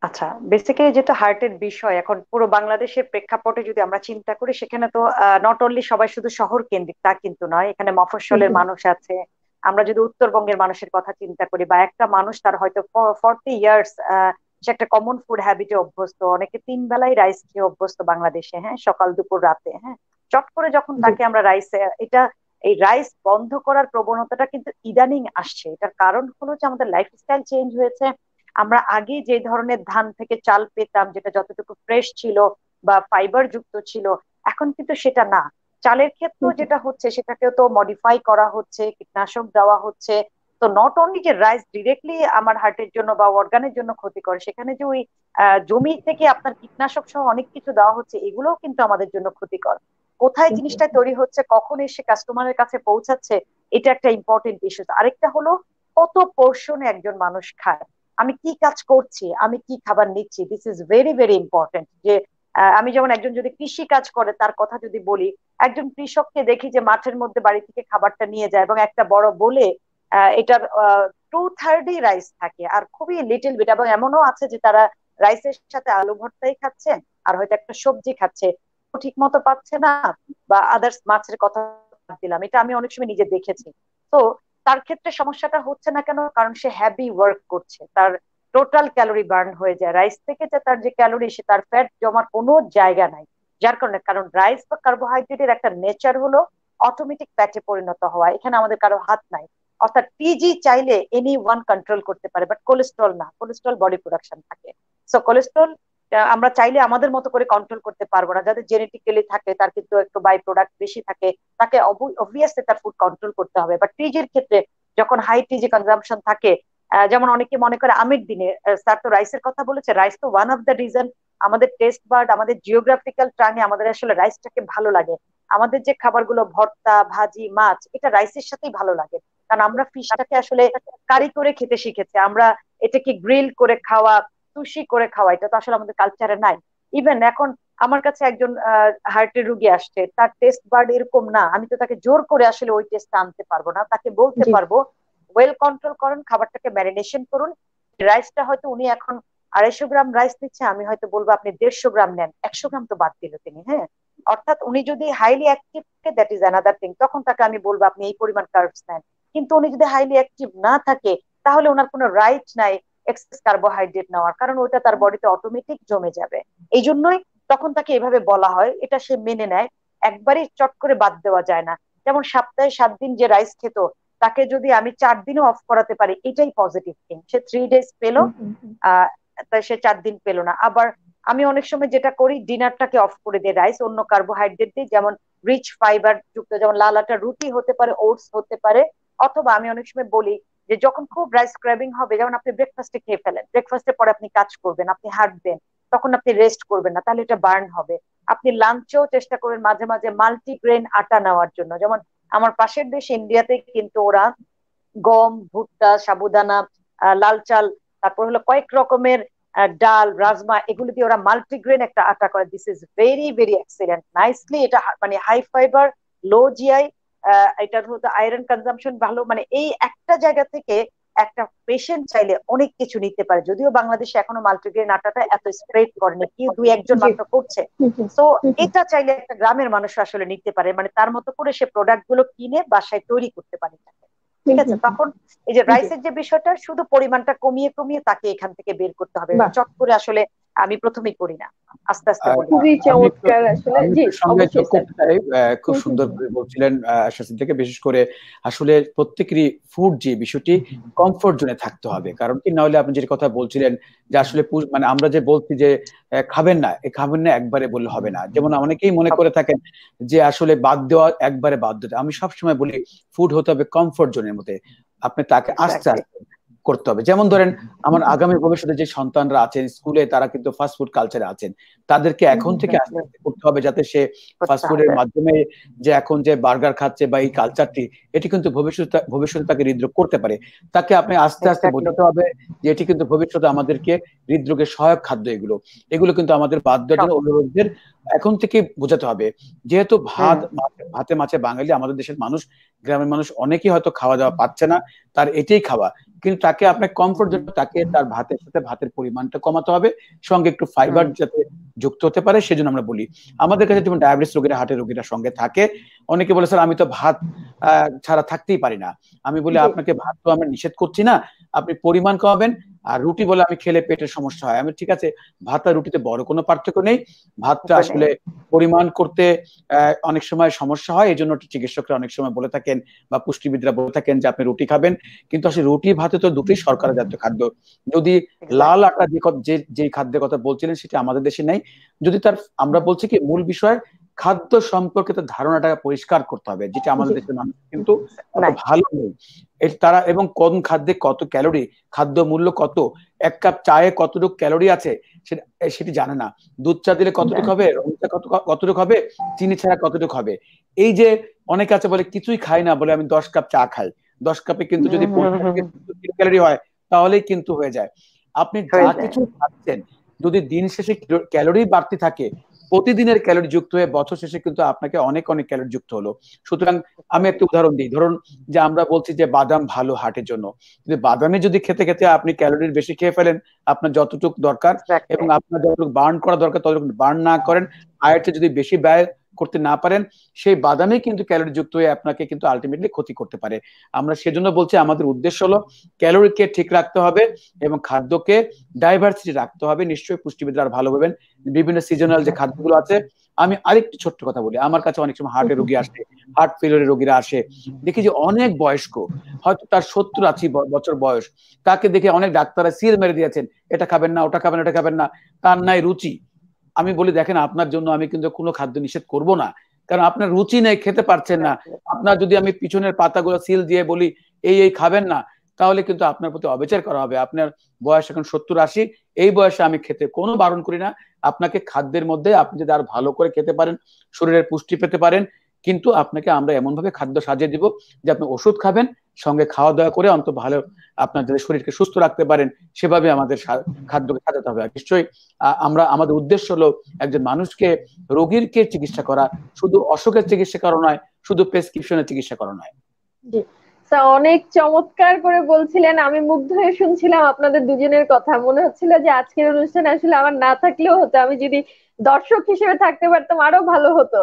আচ্ছা বেসিক্যালি যেটা হার্টের বিষয় এখন পুরো বাংলাদেশের প্রেক্ষাপটে যদি আমরা চিন্তা করি সেখানে তো নট অনলি সবাই শুধু শহর কেন্দ্রিক তা কিন্তু নয় এখানে মফস্বলের মানুষ আছে আমরা যদি উত্তরবঙ্গের মানুষের কথা চিন্তা করি বা একটা মানুষ তার হয়তো ফর্টি ইয়ার্স সে একটা কমন ফুড হ্যাবিটে অভ্যস্ত অনেকে তিন বেলায় রাইস খেয়ে অভ্যস্ত বাংলাদেশে হ্যাঁ সকাল দুপুর রাতে হ্যাঁ চট করে যখন তাকে আমরা রাইস এটা এই রাইস বন্ধ করার প্রবণতাটা কিন্তু ইদানিং আসছে এটার কারণ হলো যে আমাদের লাইফস্টাইল চেঞ্জ হয়েছে আমরা আগে যে ধরনের ধান থেকে চাল পেতাম যেটা যতটুকু ফ্রেশ ছিল বা ফাইবার যুক্ত ছিল এখন কিন্তু সেটা না চালের ক্ষেত্রে যেটা হচ্ছে সেটাকেও তো মডিফাই করা হচ্ছে কীটনাশক দেওয়া হচ্ছে তো নট অনলি যে রাইস ডিরেক্টলি আমার হার্টের জন্য বা অর্গানের জন্য ক্ষতি করে সেখানে যে ওই জমি থেকে আপনার কীটনাশক সহ অনেক কিছু দেওয়া হচ্ছে এগুলোও কিন্তু আমাদের জন্য ক্ষতিকর কোথায় জিনিসটা তৈরি হচ্ছে কখন এসে কাস্টমারের কাছে পৌঁছাচ্ছে এটা একটা ইম্পর্টেন্ট ইস্যু আরেকটা হলো কত পোর্শনে একজন মানুষ খায় আমি কি কাজ করছি আমি কি খাবার নিচ্ছি this is very very important যে আমি যেমন একজন যদি কৃষি কাজ করে তার কথা যদি বলি একজন কৃষককে দেখি যে মাঠের মধ্যে বাড়ি থেকে খাবারটা নিয়ে যায় এবং একটা বড় বলে এটার টু থার্ডই রাইস থাকে আর খুবই লিটিল বিট এবং এমনও আছে যে তারা রাইসের সাথে আলু ভর্তাই খাচ্ছেন আর হয়তো একটা সবজি খাচ্ছে ঠিক মতো পাচ্ছে না বা আদার্স মাছের কথা দিলাম এটা আমি অনেক সময় নিজে দেখেছি তো তার ক্ষেত্রে সমস্যাটা হচ্ছে না কেন কারণ সে হ্যাবি ওয়ার্ক করছে তার টোটাল ক্যালোরি বার্ন হয়ে যায় রাইস থেকে যে তার যে ক্যালোরি সে তার ফ্যাট জমার কোনো জায়গা নাই যার কারণে কারণ রাইস বা কার্বোহাইড্রেটের একটা নেচার হলো অটোমেটিক ফ্যাটে পরিণত হওয়া এখানে আমাদের কারো হাত নাই অর্থাৎ টিজি চাইলে এনি ওয়ান কন্ট্রোল করতে পারে বাট কোলেস্ট্রল না কোলেস্ট্রল বডি প্রোডাকশন থাকে সো কোলেস্ট্রল আমরা চাইলে আমাদের মতো করে কন্ট্রোল করতে পারবো না যাদের জেনেটিক্যালি থাকে তার কিন্তু একটু বাই প্রোডাক্ট বেশি থাকে তাকে অবভিয়াসলি তার ফুড কন্ট্রোল করতে হবে বাট টিজির ক্ষেত্রে যখন হাই টিজি কনজাম্পশন থাকে যেমন অনেকে মনে করে আমের দিনে স্যার তো রাইসের কথা বলেছে রাইস তো ওয়ান অফ দ্য রিজন আমাদের টেস্ট বার্ড আমাদের জিওগ্রাফিক্যাল ট্রাঙে আমাদের আসলে রাইসটাকে ভালো লাগে আমাদের যে খাবারগুলো ভর্তা ভাজি মাছ এটা রাইসের সাথেই ভালো লাগে কারণ আমরা ফিশটাকে আসলে কারি করে খেতে শিখেছি আমরা এটাকে গ্রিল করে খাওয়া তুষি করে খাওয়া এটা তো আসলে আমাদের কালচারে নাই ইভেন এখন আমার কাছে একজন হার্টের রুগী আসছে তার টেস্ট বার্ড এরকম না আমি তো তাকে জোর করে আসলে ওই টেস্টটা আনতে পারবো না তাকে বলতে পারবো ওয়েল কন্ট্রোল করুন খাবারটাকে ম্যারিনেশন করুন রাইসটা হয়তো উনি এখন আড়াইশো গ্রাম রাইস নিচ্ছে আমি হয়তো বলবো আপনি দেড়শো গ্রাম নেন একশো গ্রাম তো বাদ দিল তিনি হ্যাঁ অর্থাৎ উনি যদি highly active that is another thing তখন তাকে আমি বলবো আপনি এই পরিমাণ কার্বস নেন কিন্তু উনি যদি হাইলি অ্যাক্টিভ না থাকে তাহলে ওনার কোনো রাইট নাই এক্সেস কার্বোহাইড্রেট নেওয়ার কারণ ওটা তার বডিতে অটোমেটিক জমে যাবে এই জন্যই তখন তাকে এভাবে বলা হয় এটা সে মেনে নেয় একবারই চট করে বাদ দেওয়া যায় না যেমন সপ্তাহে সাত দিন যে রাইস খেত তাকে যদি আমি চার দিনও অফ করাতে পারি এটাই পজিটিভ থিং সে থ্রি ডেজ পেলো সে চার দিন পেলো না আবার আমি অনেক সময় যেটা করি ডিনারটাকে অফ করে দিই রাইস অন্য কার্বোহাইড্রেট দিই যেমন রিচ ফাইবার যুক্ত যেমন লাল আটা রুটি হতে পারে ওটস হতে পারে অথবা আমি অনেক সময় বলি যে যখন খুব রাইস ক্র্যাবিং হবে যেমন আপনি ব্রেকফাস্টে খেয়ে ফেলেন ব্রেকফাস্টের পরে আপনি কাজ করবেন আপনি হাঁটবেন তখন আপনি রেস্ট করবেন না তাহলে এটা বার্ন হবে আপনি লাঞ্চেও চেষ্টা করবেন মাঝে মাঝে মাল্টিগ্রেন আটা নেওয়ার জন্য যেমন আমার পাশের দেশ ইন্ডিয়াতে কিন্তু ওরা গম ভুট্টা সাবুদানা লাল চাল তারপর হলো কয়েক রকমের ডাল রাজমা এগুলো দিয়ে ওরা মাল্টিগ্রেন একটা আটা করে this is very very excellent nicely এটা মানে হাই ফাইবার লো জিআই এটার মধ্যে আয়রন কনজামশন ভালো মানে এই একটা জায়গা থেকে একটা পেশেন্ট চাইলে অনেক কিছু নিতে পারে যদিও বাংলাদেশে এখনো মাল্টিগ্রেন আটাটা এত স্প্রেড করেনি কেউ দুই একজন মাত্র করছে তো এটা চাইলে একটা গ্রামের মানুষ আসলে নিতে পারে মানে তার মতো করে সে প্রোডাক্ট গুলো কিনে বাসায় তৈরি করতে পারে ঠিক আছে তখন এই যে রাইসের যে বিষয়টা শুধু পরিমাণটা কমিয়ে কমিয়ে তাকে এখান থেকে বের করতে হবে চট করে আসলে আমি প্রথমে করি না আস্তে আস্তে খুবই চমৎকার আসলে খুব সুন্দর বলছিলেন থেকে বিশেষ করে আসলে প্রত্যেকেরই ফুড যে বিষয়টি কমফোর্ট জোনে থাকতে হবে কারণ কি না হলে আপনি যে কথা বলছিলেন যে আসলে মানে আমরা যে বলছি যে খাবেন না খাবেন না একবারে বললে হবে না যেমন অনেকেই মনে করে থাকেন যে আসলে বাদ দেওয়া একবারে বাদ দেওয়া আমি সবসময় বলি ফুড হতে হবে কমফোর্ট জোনের মধ্যে আপনি তাকে আস্তে আস্তে করতে হবে যেমন ধরেন আমার আগামী ভবিষ্যতে যে সন্তানরা আছেন স্কুলে তারা কিন্তু ফাস্ট ফুড কালচারে আছেন তাদেরকে এখন থেকে আস্তে আস্তে করতে হবে যাতে সে ফাস্টফুড এর মাধ্যমে যে এখন যে বার্গার খাচ্ছে বা এই কালচারটি এটি কিন্তু ভবিষ্যতে ভবিষ্যতে তাকে হৃদরোগ করতে পারে তাকে আপনি আস্তে আস্তে বোঝাতে হবে যে এটি কিন্তু ভবিষ্যতে আমাদেরকে হৃদরোগের সহায়ক খাদ্য এগুলো এগুলো কিন্তু আমাদের বাধ্য দেওয়ার অভিভাবকদের এখন থেকে বোঝাতে হবে যেহেতু ভাত হ্যাঁ। ভাতে মাছে বাঙালি আমাদের দেশের মানুষ গ্রামের মানুষ অনেকেই হয়তো খাওয়া দাওয়া পাচ্ছে না তার এটাই খাওয়া কিন্তু তাকে আপনার কমফোর্ট জন্য তাকে তার ভাতের সাথে ভাতের পরিমাণটা কমাতে হবে সঙ্গে একটু ফাইবার যাতে যুক্ত হতে পারে সেজন্য আমরা বলি আমাদের কাছে যেমন ডায়াবেটিস রোগীরা হার্টের রোগীরা সঙ্গে থাকে অনেকে বলে স্যার আমি তো ভাত ছাড়া থাকতেই পারি না আমি বলি আপনাকে ভাত তো আমরা নিষেধ করছি না আপনি পরিমাণ কমাবেন আর রুটি বলে আমি খেলে পেটের সমস্যা হয় আমি ঠিক আছে ভাত আর রুটিতে বড় কোনো পার্থক্য নেই ভাতটা আসলে পরিমাণ করতে অনেক সময় সমস্যা হয় এই জন্য চিকিৎসকরা অনেক সময় বলে থাকেন বা পুষ্টিবিদরা বলে থাকেন যে আপনি রুটি খাবেন কিন্তু আসলে রুটি ভাতে তো দুটোই সরকারের জাতীয় খাদ্য যদি লাল আটা যে যে খাদ্যের কথা বলছিলেন সেটা আমাদের দেশে নেই যদি তার আমরা বলছি কি মূল বিষয় খাদ্য সম্পর্কিত ধারণাটা পরিষ্কার করতে হবে যেটা আমাদের দেশের মানুষ কিন্তু ভালো নেই তারা এবং কোন খাদ্যে কত ক্যালোরি খাদ্য মূল্য কত এক কাপ চায়ে কতটুকু ক্যালোরি আছে সেটি জানে না দুধ চা দিলে কতটুকু হবে রঙটা কত কতটুকু হবে চিনি ছাড়া কতটুকু হবে এই যে অনেকে আছে বলে কিছুই খাই না বলে আমি দশ কাপ চা খাই দশ কাপে কিন্তু যদি ক্যালোরি হয় তাহলেই কিন্তু হয়ে যায় আপনি যা কিছু খাচ্ছেন যদি দিন শেষে ক্যালোরি বাড়তি থাকে প্রতিদিনের ক্যালোরি যুক্ত হয়ে বছর শেষে কিন্তু আপনাকে অনেক অনেক ক্যালোরি যুক্ত হলো সুতরাং আমি একটা উদাহরণ দিই ধরুন যে আমরা বলছি যে বাদাম ভালো হার্টের জন্য কিন্তু বাদামে যদি খেতে খেতে আপনি ক্যালোরির বেশি খেয়ে ফেলেন আপনার যতটুকু দরকার এবং আপনার যতটুকু বার্ন করা দরকার ততটুকু বার্ন না করেন আয়ের চেয়ে যদি বেশি ব্যয় করতে না পারেন সেই বাদামে কিন্তু ক্যালোরি যুক্ত হয়ে আপনাকে কিন্তু আলটিমেটলি ক্ষতি করতে পারে আমরা সেজন্য বলছি আমাদের উদ্দেশ্য হলো ক্যালোরিকে ঠিক রাখতে হবে এবং খাদ্যকে ডাইভার্সিটি রাখতে হবে নিশ্চয়ই পুষ্টিবিদ আর ভালো হবেন বিভিন্ন সিজনাল যে খাদ্যগুলো আছে আমি আরেকটি ছোট্ট কথা বলি আমার কাছে অনেক সময় হার্টের রোগী আসে হার্ট ফেলিয়ারের রোগীরা আসে দেখি যে অনেক বয়স্ক হয়তো তার সত্তর আছি বছর বয়স তাকে দেখে অনেক ডাক্তাররা সিল মেরে দিয়েছেন এটা খাবেন না ওটা খাবেন এটা খাবেন না তার নাই রুচি আমি বলি দেখেন আপনার জন্য আমি কিন্তু কোনো খাদ্য নিষেধ করব না কারণ আপনার রুচি নেই খেতে পারছেন না আপনার যদি আমি পিছনের পাতাগুলো সিল দিয়ে বলি এই এই খাবেন না তাহলে কিন্তু আপনার প্রতি অবিচার করা হবে আপনার বয়স এখন সত্তর আশি এই বয়সে আমি খেতে কোনো বারণ করি না আপনাকে খাদ্যের মধ্যে আপনি যদি আর ভালো করে খেতে পারেন শরীরের পুষ্টি পেতে পারেন কিন্তু আপনাকে আমরা এমনভাবে খাদ্য সাজিয়ে দিব যে আপনি ওষুধ খাবেন সঙ্গে খাওয়া দাওয়া করে অন্ত ভালো আপনার যাতে শরীরকে সুস্থ রাখতে পারেন সেভাবে আমাদের খাদ্যকে সাজাতে হবে নিশ্চয়ই আমরা আমাদের উদ্দেশ্য হলো একজন মানুষকে রোগীরকে চিকিৎসা করা শুধু অসুখের চিকিৎসা করা নয় শুধু প্রেসক্রিপশনের চিকিৎসা করা নয় অনেক চমৎকার করে বলছিলেন আমি মুগ্ধ হয়ে শুনছিলাম আপনাদের দুজনের কথা মনে হচ্ছিল যে আজকের অনুষ্ঠানে আসলে আমার না থাকলেও হতো আমি যদি দর্শক হিসেবে থাকতে পারতাম আরো ভালো হতো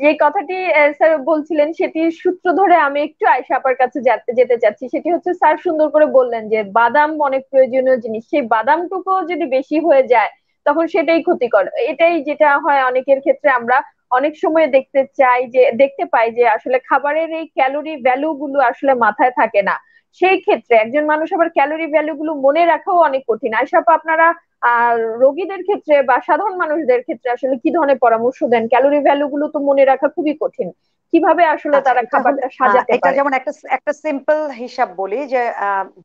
যে কথাটি স্যার বলছিলেন সেটি সূত্র ধরে আমি একটু আয়সা আপার কাছে যেতে চাচ্ছি সেটি হচ্ছে স্যার সুন্দর করে বললেন যে বাদাম অনেক প্রয়োজনীয় জিনিস সেই বাদামটুকু যদি বেশি হয়ে যায় তখন সেটাই ক্ষতিকর এটাই যেটা হয় অনেকের ক্ষেত্রে আমরা অনেক সময় দেখতে চাই যে দেখতে পাই যে আসলে খাবারের এই ক্যালোরি ভ্যালু গুলো আসলে মাথায় থাকে না সেই ক্ষেত্রে একজন মানুষ আবার ক্যালোরি ভ্যালু গুলো মনে রাখাও অনেক কঠিন আশা আপনারা আর রোগীদের ক্ষেত্রে বা সাধারণ মানুষদের ক্ষেত্রে আসলে কি ধরনের পরামর্শ দেন ক্যালোরি ভ্যালু গুলো তো মনে রাখা খুবই কঠিন কিভাবে আসলে আচ্ছা, তারা খাবারটা সাজাতে এটা যেমন একটা একটা সিম্পল হিসাব বলি যে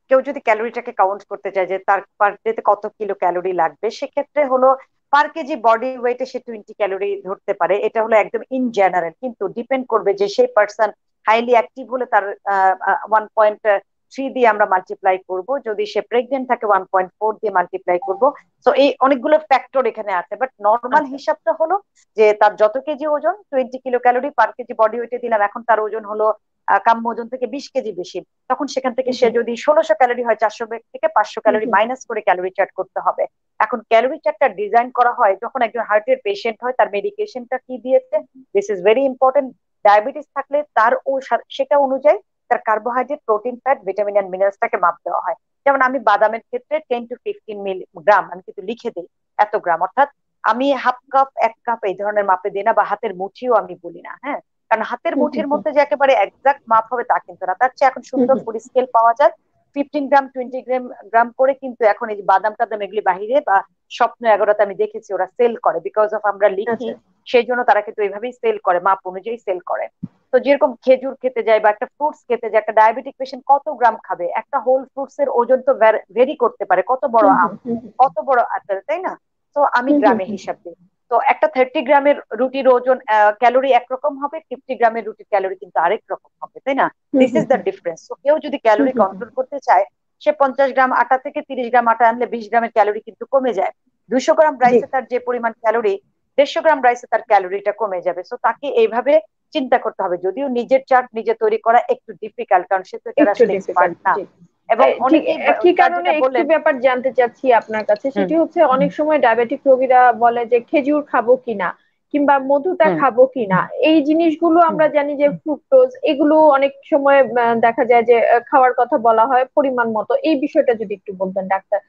কেউ যদি ক্যালোরিটাকে কাউন্ট করতে চায় যে তার পার ডেতে কত কিলো ক্যালোরি লাগবে সেক্ষেত্রে হলো পার কেজি বডি ওয়েটে সে টোয়েন্টি ক্যালোরি ধরতে পারে এটা হলো একদম ইন জেনারেল কিন্তু ডিপেন্ড করবে যে সেই পার্সন হাইলি অ্যাক্টিভ হলে তার ওয়ান পয়েন্ট থ্রি দিয়ে আমরা মাল্টিপ্লাই করব যদি সে প্রেগনেন্ট থাকে ওয়ান পয়েন্ট ফোর দিয়ে মাল্টিপ্লাই করব তো এই অনেকগুলো ফ্যাক্টর এখানে আছে বাট আচ্ছা। নর্মাল হিসাবটা হলো যে তার যত কেজি ওজন twenty kilo calorie per KG body ওয়েটে দিলাম এখন তার ওজন হলো কাম্য ওজন থেকে বিশ কেজি বেশি তখন সেখান থেকে সে যদি ষোলোশো ক্যালোরি হয় চারশো থেকে পাঁচশো ক্যালোরি মাইনাস করে ক্যালোরি চার্ট করতে হবে এখন ক্যালোরি চার্টটা ডিজাইন করা হয় যখন একজন হার্টের পেশেন্ট হয় তার মেডিকেশনটা কি দিয়েছে this is very important diabetes থাকলে তার ও সেটা অনুযায়ী তার carbohydrate protein fat vitamin and মিনারেলসটাকে মাপ দেওয়া হয় যেমন আমি বাদামের ক্ষেত্রে ten to fifteen milligram আমি কিন্তু লিখে দিই এত গ্রাম অর্থাৎ আমি হাফ কাপ এক কাপ এই ধরনের মাপে দিই না বা হাতের মুঠিও আমি বলি না হ্যাঁ কারণ হাতের মুঠির মধ্যে যে একেবারে একজাক্ট মাপ হবে তা কিন্তু না তার চেয়ে এখন সুন্দর পরিস্কেল স্কেল পাওয়া যায় ফিফটিন গ্রাম টোয়েন্টি গ্রাম গ্রাম করে কিন্তু এখন এই বাদাম টাদাম এগুলি বাহিরে বা স্বপ্ন এগারোতে আমি দেখেছি ওরা সেল করে বিকজ অফ আমরা লিখি আচ্ছা। সেই জন্য তারা কিন্তু এইভাবেই সেল করে মাপ অনুযায়ী সেল করে তো যেরকম খেজুর খেতে যায় বা একটা ফ্রুটস খেতে যায় একটা ডায়াবেটিক পেশেন্ট কত গ্রাম খাবে একটা হোল ফ্রুটস এর ওজন তো ভেরি করতে পারে কত বড় আম কত বড় আপেল তাই না তো আমি গ্রামে হিসাব দিই তো একটা থার্টি গ্রামের রুটির ওজন ক্যালোরি একরকম হবে ফিফটি গ্রামের রুটির ক্যালোরি কিন্তু আরেক রকম হবে তাই না দিস ইজ দ্য ডিফারেন্স তো কেউ যদি ক্যালোরি কন্ট্রোল করতে চায় সে পঞ্চাশ গ্রাম আটা থেকে তিরিশ গ্রাম আটা আনলে বিশ গ্রামের ক্যালোরি কিন্তু কমে যায় দুশো গ্রাম রাইসে তার যে পরিমাণ ক্যালোরি দেড়শো গ্রাম রাইসে তার ক্যালোরিটা কমে যাবে সো তাকে এইভাবে চিন্তা করতে হবে যদিও নিজের চার্ট নিজে তৈরি করা একটু ডিফিকাল্ট কারণ সে তো এটা আসলে এক্সপার্ট না এবং কি কারণে একটু ব্যাপার জানতে চাচ্ছি আপনার কাছে সেটি হচ্ছে অনেক সময় ডায়াবেটিক রোগীরা বলে যে খেজুর খাবো কিনা কিংবা মধুটা খাবো কিনা এই জিনিসগুলো আমরা জানি যে ফ্রুক্টোজ এগুলো অনেক সময় দেখা যায় যে খাওয়ার কথা বলা হয় পরিমাণ মতো এই বিষয়টা যদি একটু বলতেন ডাক্তার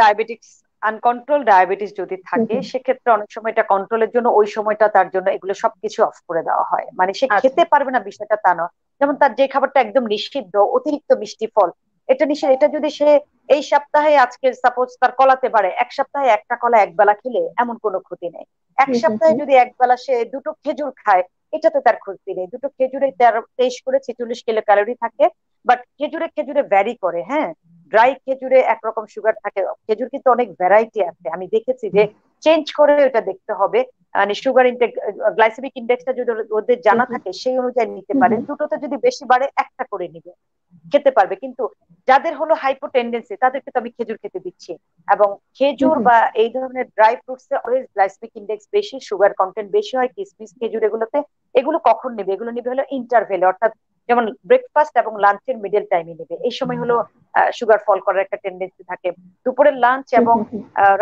ডায়াবেটিস আনকন্ট্রোল ডায়াবেটিস যদি থাকে সেক্ষেত্রে অনেক সময় এটা কন্ট্রোলের জন্য ওই সময়টা তার জন্য এগুলো সবকিছু অফ করে দেওয়া হয় মানে সে আচ্ছা। খেতে পারবে না বিষয়টা তা নয় যেমন তার যে খাবারটা একদম নিষিদ্ধ অতিরিক্ত মিষ্টি ফল এটা নিষেধ এটা যদি সে এই সপ্তাহে আজকের সাপোজ তার কলাতে পারে এক সপ্তাহে একটা কলা এক বেলা খেলে এমন কোনো ক্ষতি নেই এক সপ্তাহে যদি এক বেলা সে দুটো খেজুর খায় এটাতে তার ক্ষতি নেই দুটো খেজুরে তার তেইশ করে ছেচল্লিশ কিলো ক্যালোরি থাকে বাট খেজুরে খেজুরে ভ্যারি করে হ্যাঁ ড্রাই খেজুরে একরকম সুগার থাকে খেজুর কিন্তু অনেক ভ্যারাইটি আছে আমি দেখেছি যে চেঞ্জ করে এটা দেখতে হবে মানে সুগার ইনটেক গ্লাইসেমিক ইনডেক্সটা যদি ওদের জানা থাকে সেই অনুযায়ী নিতে পারেন দুটোতে যদি বেশি বাড়ে একটা করে নিবে খেতে পারবে কিন্তু যাদের হলো হাইপো টেন্ডেন্সি তাদেরকে তো আমি খেজুর খেতে দিচ্ছি এবং খেজুর বা এই ধরনের ড্রাই ফ্রুটসে অলওয়েজ গ্লাইসেমিক ইন্ডেক্স বেশি সুগার কন্টেন্ট বেশি হয় কিসমিস খেজুর এগুলোতে এগুলো কখন নেবে এগুলো নেবে হলো ইন্টারভেলে অর্থাৎ যেমন ব্রেকফাস্ট এবং লাঞ্চের মিডিল টাইমে নেবে এই সময় হলো সুগার ফল করার একটা টেন্ডেন্সি থাকে দুপুরের লাঞ্চ এবং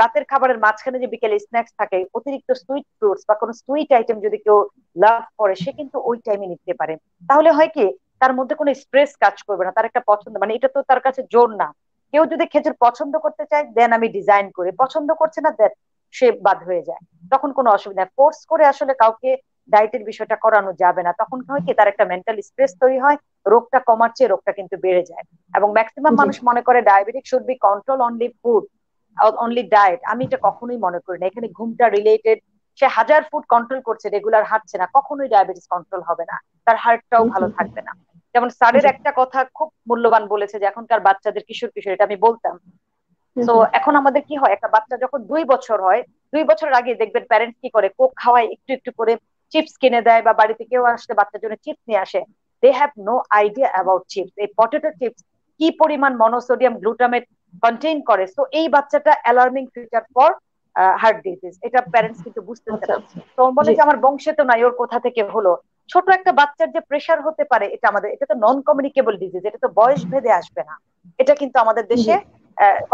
রাতের খাবারের মাঝখানে যে বিকেলে স্ন্যাক্স থাকে অতিরিক্ত সুইট ফ্রুটস বা কোনো সুইট আইটেম যদি কেউ লাভ করে সে কিন্তু ওই টাইমে নিতে পারে তাহলে হয় কি তার মধ্যে কোনো স্ট্রেস কাজ করবে না তার একটা পছন্দ মানে এটা তো তার কাছে জোর না কেউ যদি খেজুর পছন্দ করতে চায় দেন আমি ডিজাইন করে পছন্দ করছে না দেন সে বাদ হয়ে যায় তখন কোনো অসুবিধা ফোর্স করে আসলে কাউকে ডায়েটের বিষয়টা করানো যাবে না তখন হয় কি তার একটা মেন্টাল স্ট্রেস তৈরি হয় রোগটা কমার চেয়ে রোগটা কিন্তু বেড়ে যায় এবং ম্যাক্সিমাম মানুষ মনে করে diabetic should be control only food only diet আমি এটা কখনোই মনে করি না এখানে ঘুমটা রিলেটেড সে হাজার ফুড কন্ট্রোল করছে রেগুলার হাঁটছে না কখনোই ডায়াবেটিস কন্ট্রোল হবে না তার হার্টটাও ভালো থাকবে না যেমন স্যারের একটা কথা খুব মূল্যবান বলেছে যে এখনকার বাচ্চাদের কিশোর কিশোর এটা আমি বলতাম তো এখন আমাদের কি হয় একটা বাচ্চা যখন দুই বছর হয় দুই বছর আগে দেখবেন প্যারেন্টস কি করে কোক খাওয়ায় একটু একটু করে চিপস কিনে দেয় বা বাড়িতে কেউ আসলে বাচ্চার জন্য চিপস নিয়ে আসে they have no idea about chips এই পটেটো চিপস কি পরিমাণ মনোসোডিয়াম গ্লুটামেট কন্টেইন করে তো এই বাচ্চাটা alarming future for heart disease এটা প্যারেন্টস কিন্তু বুঝতে আচ্ছা, পারে আচ্ছা। তো বলে যে আমার বংশে তো নাই ওর কোথা থেকে হলো ছোট একটা বাচ্চার যে প্রেশার হতে পারে এটা আমাদের এটা তো নন কমিউনিকেবল ডিজিজ এটা তো বয়স ভেদে আসবে না এটা কিন্তু আমাদের দেশে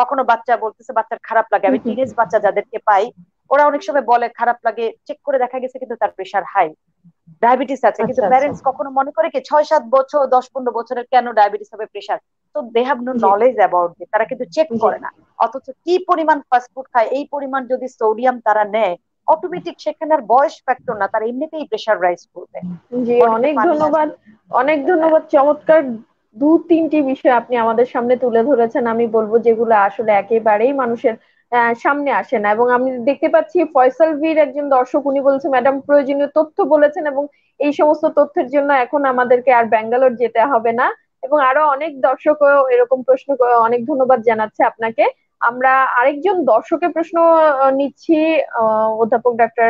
কখনো বাচ্চা বলতেছে বাচ্চার খারাপ লাগে আমি টিনেজ বাচ্চা যাদেরকে পাই ওরা অনেক সময় বলে খারাপ লাগে চেক করে দেখা গেছে কিন্তু তার প্রেশার হাই ডায়াবেটিস আছে আচ্ছা, কিন্তু প্যারেন্টস আচ্ছা। কখনো মনে করে কি ছয় সাত বছর দশ পনেরো বছরের কেন ডায়াবেটিস হবে প্রেশার তো they have no knowledge about the তারা কিন্তু চেক করে না অথচ কি পরিমাণ ফাস্টফুড খায় এই পরিমাণ যদি সোডিয়াম তারা নেয় অটোমেটিক সেখানে আর বয়স ফ্যাক্টর না তার এমনিতেই প্রেশার রাইজ করবে জি অনেক ধন্যবাদ অনেক ধন্যবাদ চমৎকার দু তিনটি বিষয় আপনি আমাদের সামনে তুলে ধরেছেন আমি বলবো যেগুলো আসলে একেবারেই মানুষের সামনে আসে না এবং আমি দেখতে পাচ্ছি ফয়সাল ভির একজন দর্শক উনি বলছে ম্যাডাম প্রয়োজনীয় তথ্য বলেছেন এবং এই সমস্ত তথ্যের জন্য এখন আমাদেরকে আর ব্যাঙ্গালোর যেতে হবে না এবং আরো অনেক দর্শকও এরকম প্রশ্ন অনেক ধন্যবাদ জানাচ্ছে আপনাকে আমরা আরেকজন দর্শকের প্রশ্ন নিচ্ছি অধ্যাপক ডাক্তার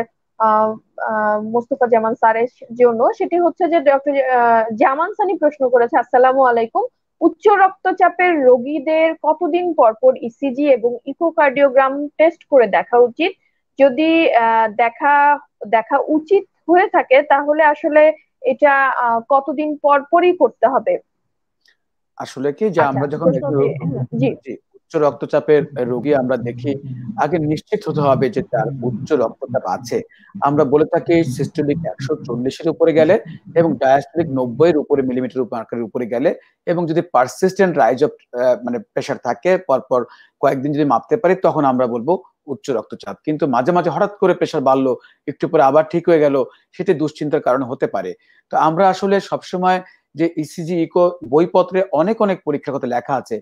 মোস্তফা জামান স্যারের জন্য সেটি হচ্ছে যে ডক্টর জামান সানি প্রশ্ন করেছে আসসালামু আলাইকুম উচ্চ রক্তচাপের রোগীদের কতদিন পর পর ইসিজি e এবং ইকোকার্ডিওগ্রাম টেস্ট করে দেখা উচিত যদি দেখা দেখা উচিত হয়ে থাকে তাহলে আসলে এটা কতদিন পর পরই করতে হবে আসলে কি যে আচ্ছা, আমরা যখন হ্যাঁ, জি উচ্চ রক্তচাপের রোগী আমরা দেখি আগে নিশ্চিত হতে হবে যে তার উচ্চ রক্তচাপ আছে আমরা বলে থাকি সিস্টোলিক একশো চল্লিশের উপরে গেলে এবং ডায়াস্টোলিক নব্বইয়ের উপরে মিলিমিটার মার্কের উপরে গেলে এবং যদি পারসিস্টেন্ট রাইজ অফ মানে প্রেশার থাকে পরপর কয়েকদিন যদি মাপতে পারি তখন আমরা বলবো উচ্চ রক্তচাপ কিন্তু মাঝে মাঝে হঠাৎ করে প্রেশার বাড়লো একটু পরে আবার ঠিক হয়ে গেল সেটি দুশ্চিন্তার কারণ হতে পারে তো আমরা আসলে সবসময় যে ইসিজি ইকো বইপত্রে অনেক অনেক পরীক্ষার কথা লেখা আছে